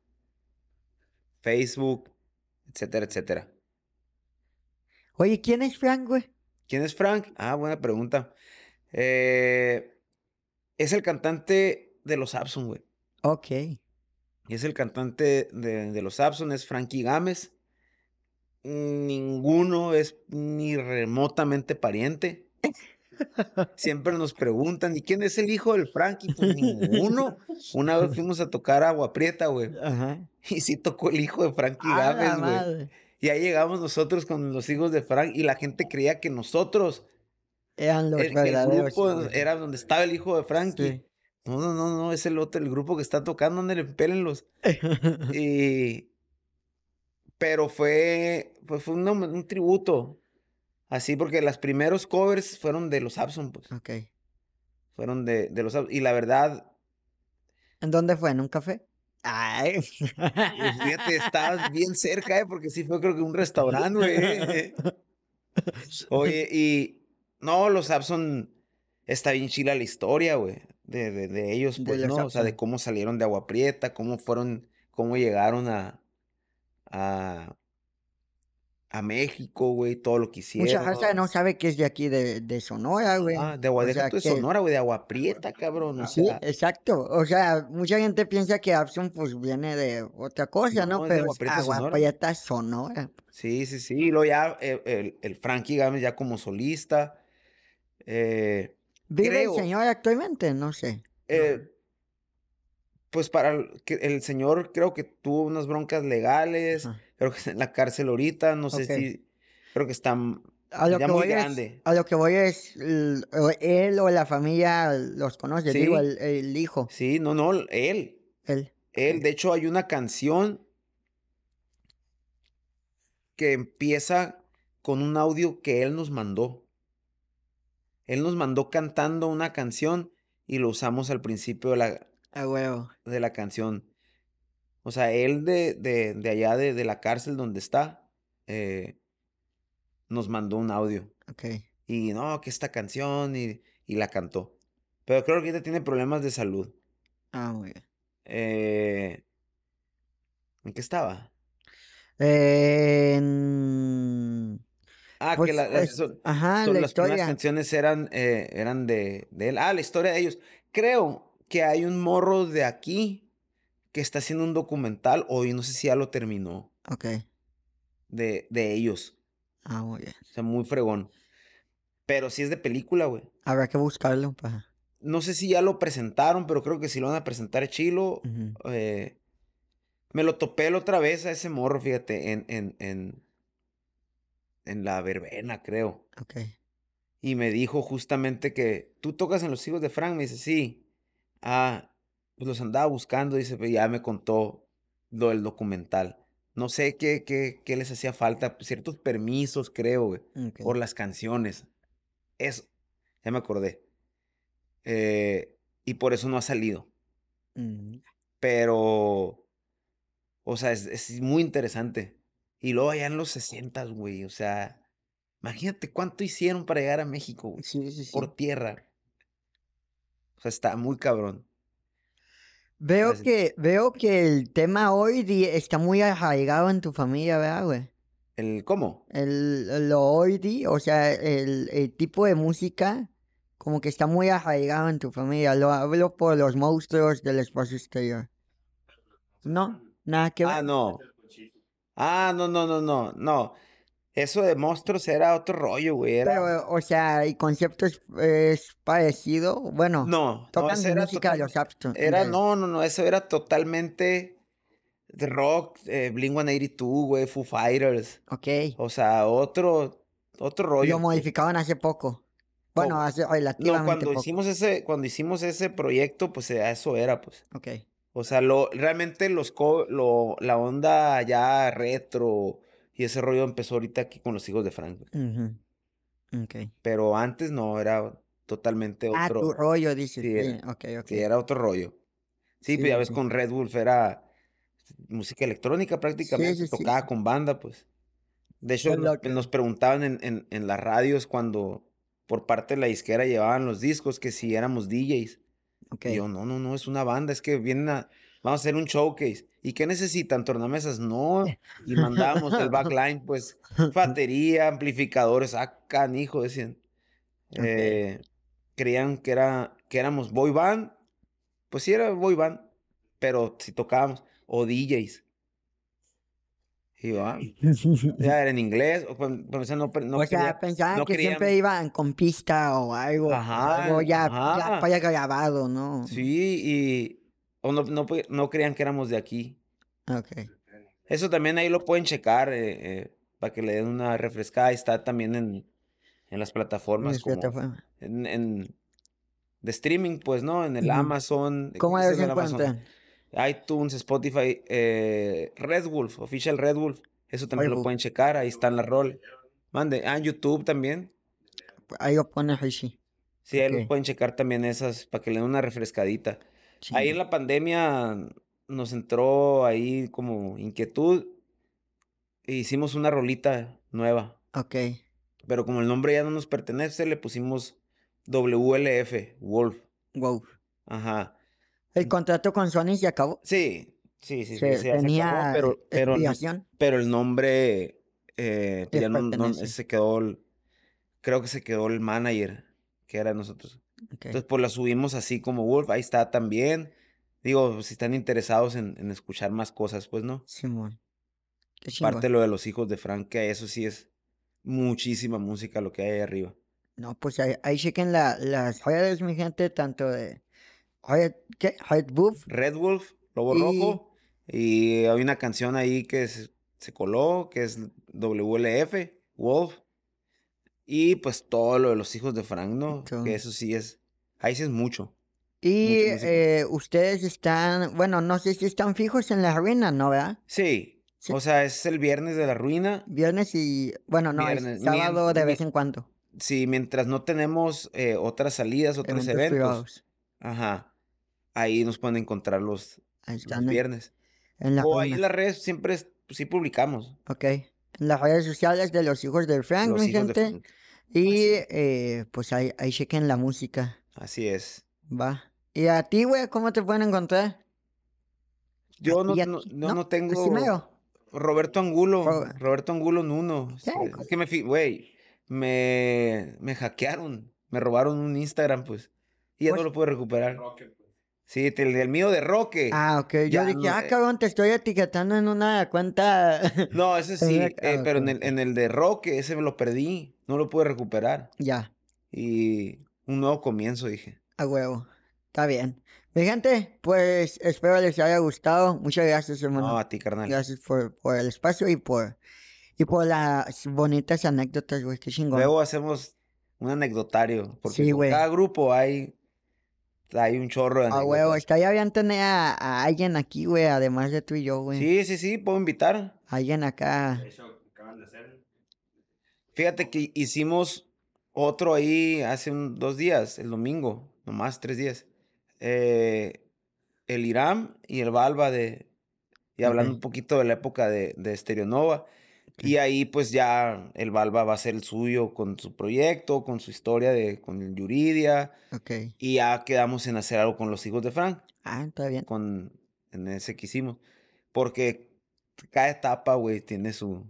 Facebook, etcétera, etcétera. Oye, ¿quién es Frank, güey? ¿Quién es Frank? Ah, buena pregunta. Eh, es el cantante de los Abson, güey. Ok. Es el cantante de, los Abson, es Frankie Gámez. Ninguno es ni remotamente pariente. Siempre nos preguntan, ¿y quién es el hijo del Frankie? Pues ninguno. Una vez fuimos a tocar Agua Prieta, güey. Ajá. Y sí tocó el hijo de Frankie Gámez, güey. Y ahí llegamos nosotros con los hijos de Frank y la gente creía que nosotros eran los el, era donde estaba el hijo de Frankie. No, no, no, no, es el otro, el grupo que está tocando, donde le pélenlos. y. Pero fue, pues, fue un, tributo. Así, porque las primeros covers fueron de los Abson, pues. Ok. Fueron de, los Abson. Y la verdad. ¿En dónde fue? ¿En un café? Ay. Fíjate, estabas bien cerca, ¿eh? Porque sí fue, creo que un restaurante, güey. Oye, y no, los Abson está bien chila la historia, güey. De, de, ellos, pues, ¿no? O sea, de cómo salieron de Agua Prieta, cómo fueron, cómo llegaron a. a. México, güey, todo lo que hicieron. Mucha gente no sabe que es de aquí, de, de Sonora, güey. Ah, de Agua de Sonora, güey, de Agua Prieta, cabrón. sí, exacto. O sea, mucha gente piensa que Abson, pues, viene de otra cosa, ¿no? Pero Agua Prieta, Sonora. Sí, sí, sí. Y luego ya eh, el, el, Frankie Gámez ya como solista eh, ¿Vive el Señor actualmente? No sé. Eh, pues para el, Señor creo que tuvo unas broncas legales, creo que está en la cárcel ahorita, no sé si, creo que está que muy voy grande. a lo que voy es, él o la familia los conoce, digo, el, el, hijo. Sí, no, no, él. Él. Él, de hecho hay una canción que empieza con un audio que él nos mandó. Él nos mandó cantando una canción y lo usamos al principio de la, De la canción. O sea, él de, allá de, la cárcel donde está, eh, nos mandó un audio. Ok. Y no, que esta canción y, la cantó. Pero creo que él tiene problemas de salud. Ah, muy eh, ¿En qué estaba? en... Ah, que pues, las canciones eran, eh, eran de, de, él. Ah, la historia de ellos. Creo que hay un morro de aquí que está haciendo un documental hoy, no sé si ya lo terminó. Ok. De, de ellos. Ah, muy bien. O sea, muy fregón. Pero sí es de película, güey. Habrá que buscarlo, paja. No sé si ya lo presentaron, pero creo que si lo van a presentar chilo. Eh, me lo topé la otra vez a ese morro, fíjate, en, en, en en la verbena, creo. Ok. Y me dijo justamente que, ¿tú tocas en Los Hijos de Frank? Me dice, sí. Ah, pues los andaba buscando, dice, pues, ya me contó lo del documental. No sé qué, qué, qué les hacía falta, ciertos permisos, creo, por las canciones. Eso, ya me acordé. Eh, y por eso no ha salido. Mm, Pero, o sea, es, es muy interesante y luego allá en los 60, güey, o sea, imagínate cuánto hicieron para llegar a México, güey, sí, sí, sí. por tierra. O sea, está muy cabrón. Veo que, veo que el tema hoy está muy arraigado en tu familia, ¿verdad, güey? ¿El cómo? El, lo hoy, o sea, el, el, tipo de música, como que está muy arraigado en tu familia. Lo hablo por los monstruos del espacio exterior. ¿No? Nada que ah, ver. Ah, no. Ah, no, no, no, no, no. Eso de monstruos era otro rollo, güey. Era... Pero, o sea, el concepto eh, es, parecido. Bueno, no, no, Era, no, no, no, eso era totalmente rock, eh, Bling 182, güey, Foo Fighters. Ok. O sea, otro, otro rollo. Lo modificaban hace poco. Bueno, hace relativamente no, cuando Hicimos ese, cuando hicimos ese proyecto, pues eh, eso era, pues. Ok. O sea, lo, realmente los la onda ya retro y ese rollo empezó ahorita aquí con los hijos de Frank. Pero antes no, era totalmente otro. Ah, tu rollo, dice. Sí, Era, otro rollo. Sí, pero pues, ya ves con Red Wolf era música electrónica prácticamente, tocaba con banda, pues. De hecho, pues, nos, preguntaban en, en, en las radios cuando por parte de la disquera llevaban los discos que si éramos DJs yo, no, no, no, es una banda, es que vienen a, vamos a hacer un showcase. ¿Y qué necesitan? Tornamesas, no. Y mandamos el backline, pues, batería, amplificadores, sacan, ah, hijo, decían. Eh, creían que, era, que éramos boy band, pues sí era boy band, pero si tocábamos, o DJs ya era en inglés, o, no, o sea, pensaban que siempre iban con pista o algo, ajá, ya, ya, grabado, ¿no? Sí, y o no, no, no, creían que éramos de aquí. okay Eso también ahí lo pueden checar eh, eh, para que le den una refrescada. Está también en, en las plataformas. Como en, en, de streaming, pues, ¿no? En el Amazon. ¿Cómo se encuentran? Amazon iTunes, Spotify, eh, Red Wolf, Official Red Wolf. Eso también lo pueden checar, ahí están la rol. Mande, ah, YouTube también. Ahí lo pones ahí sí. Sí, ahí lo pueden checar también esas para que le den una refrescadita. Ahí en la pandemia nos entró ahí como inquietud e hicimos una rolita nueva. Ok. Pero como el nombre ya no nos pertenece, le pusimos WLF, Wolf. Wolf. Ajá. El contrato con Sony se acabó. Sí, sí, sí. tenía pero, pero, el, nombre eh, pues, se quedó, creo que se quedó el manager que era nosotros. Entonces, pues la subimos así como Wolf, ahí está también. Digo, si están interesados en, escuchar más cosas, pues no. Sí, Aparte Parte lo de los hijos de Frank, que eso sí es muchísima música lo que hay ahí arriba. No, pues ahí, chequen la, las redes, mi gente, tanto de ¿qué? Red Wolf, Lobo y... Rojo. Y hay una canción ahí que se coló, que es WLF, Wolf. Y pues todo lo de los hijos de Frank, ¿no? que eso sí es, ahí sí es mucho. Y eh, ustedes están, bueno, no sé si están fijos en la ruina, ¿no, verdad? Sí, O sea, es el viernes de la ruina. Viernes y, bueno, no, es sábado de vez en cuando. Sí, mientras no tenemos eh, otras salidas, otros eventos. Ajá ahí nos pueden encontrar los, viernes. En la o ahí en las redes siempre sí publicamos. Ok. En las redes sociales de los hijos del Frank, mi gente. Y eh, pues ahí, chequen la música. Así es. Va. ¿Y a ti, güey, cómo te pueden encontrar? Yo no, no, no, tengo. Roberto Angulo. Roberto Angulo Nuno. Es pues. que me. Güey, me, me hackearon. Me robaron un Instagram, pues. Y ya no pues lo puedo recuperar. Sí, el mío de Roque. Ah, ok. Yo dije, ah, eh. cabrón, te estoy etiquetando en una cuenta. No, ese sí, eh, pero en, el, de Roque, ese me lo perdí. No lo pude recuperar. Ya. Y un nuevo comienzo, dije. A huevo. Está bien. Mi gente, pues espero les haya gustado. Muchas gracias, hermano. No, a ti, carnal. Gracias por, el espacio y por, y por las bonitas anécdotas, güey. Qué chingón. Luego hacemos un anecdotario. Porque en cada grupo hay hay un chorro de Ah, güey, está ya habían tener a, alguien aquí, güey, además de tú y yo, güey. Sí, sí, sí, puedo invitar. Alguien acá. Eso acaban de hacer. Fíjate que hicimos otro ahí hace dos días, el domingo, nomás tres días. Eh, el Irán y el Balba de... Y hablando un poquito de la época de, de Stereonova. Y ahí pues ya el Balba va a ser el suyo con su proyecto, con su historia de con Yuridia. Okay. Y ya quedamos en hacer algo con los hijos de Frank. Ah, está bien. Con en ese que hicimos. Porque cada etapa, güey, tiene su,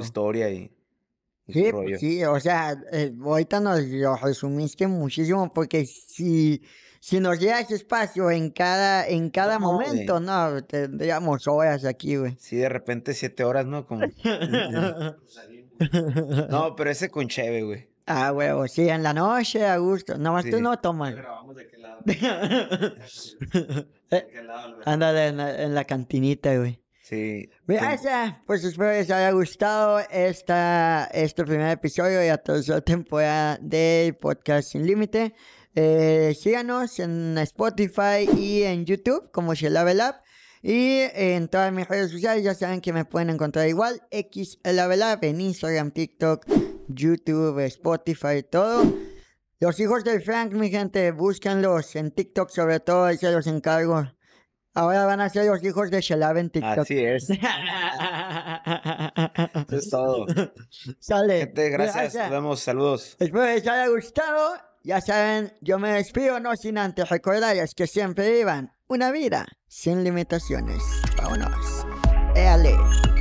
historia y, sí, pues Sí, o sea, eh, ahorita nos lo resumiste muchísimo porque si si nos ese espacio en cada, en cada momento, no, tendríamos horas aquí, güey. Sí, de repente siete horas, ¿no? Como... no, pero ese con cheve, güey. Ah, güey, sí, en la noche, a gusto. Nomás tú no tomas. Grabamos de ¿De Anda en, la, cantinita, güey. Sí. pues espero que les haya gustado esta, este primer episodio y a toda la temporada de podcast Sin Límite. Eh, síganos en Spotify y en YouTube como Level Up. Y en todas mis redes sociales ya saben que me pueden encontrar igual. X en Instagram, TikTok, YouTube, Spotify, todo. Los hijos de Frank, mi gente, búsquenlos en TikTok sobre todo, ahí los encargo. Ahora van a ser los hijos de Shelab en TikTok. Así es. Eso es todo. Sale. gracias. Saludos. Espero que les haya gustado. Ya saben, yo me despido no sin antes recordarles que siempre vivan una vida sin limitaciones. Vámonos. Éale.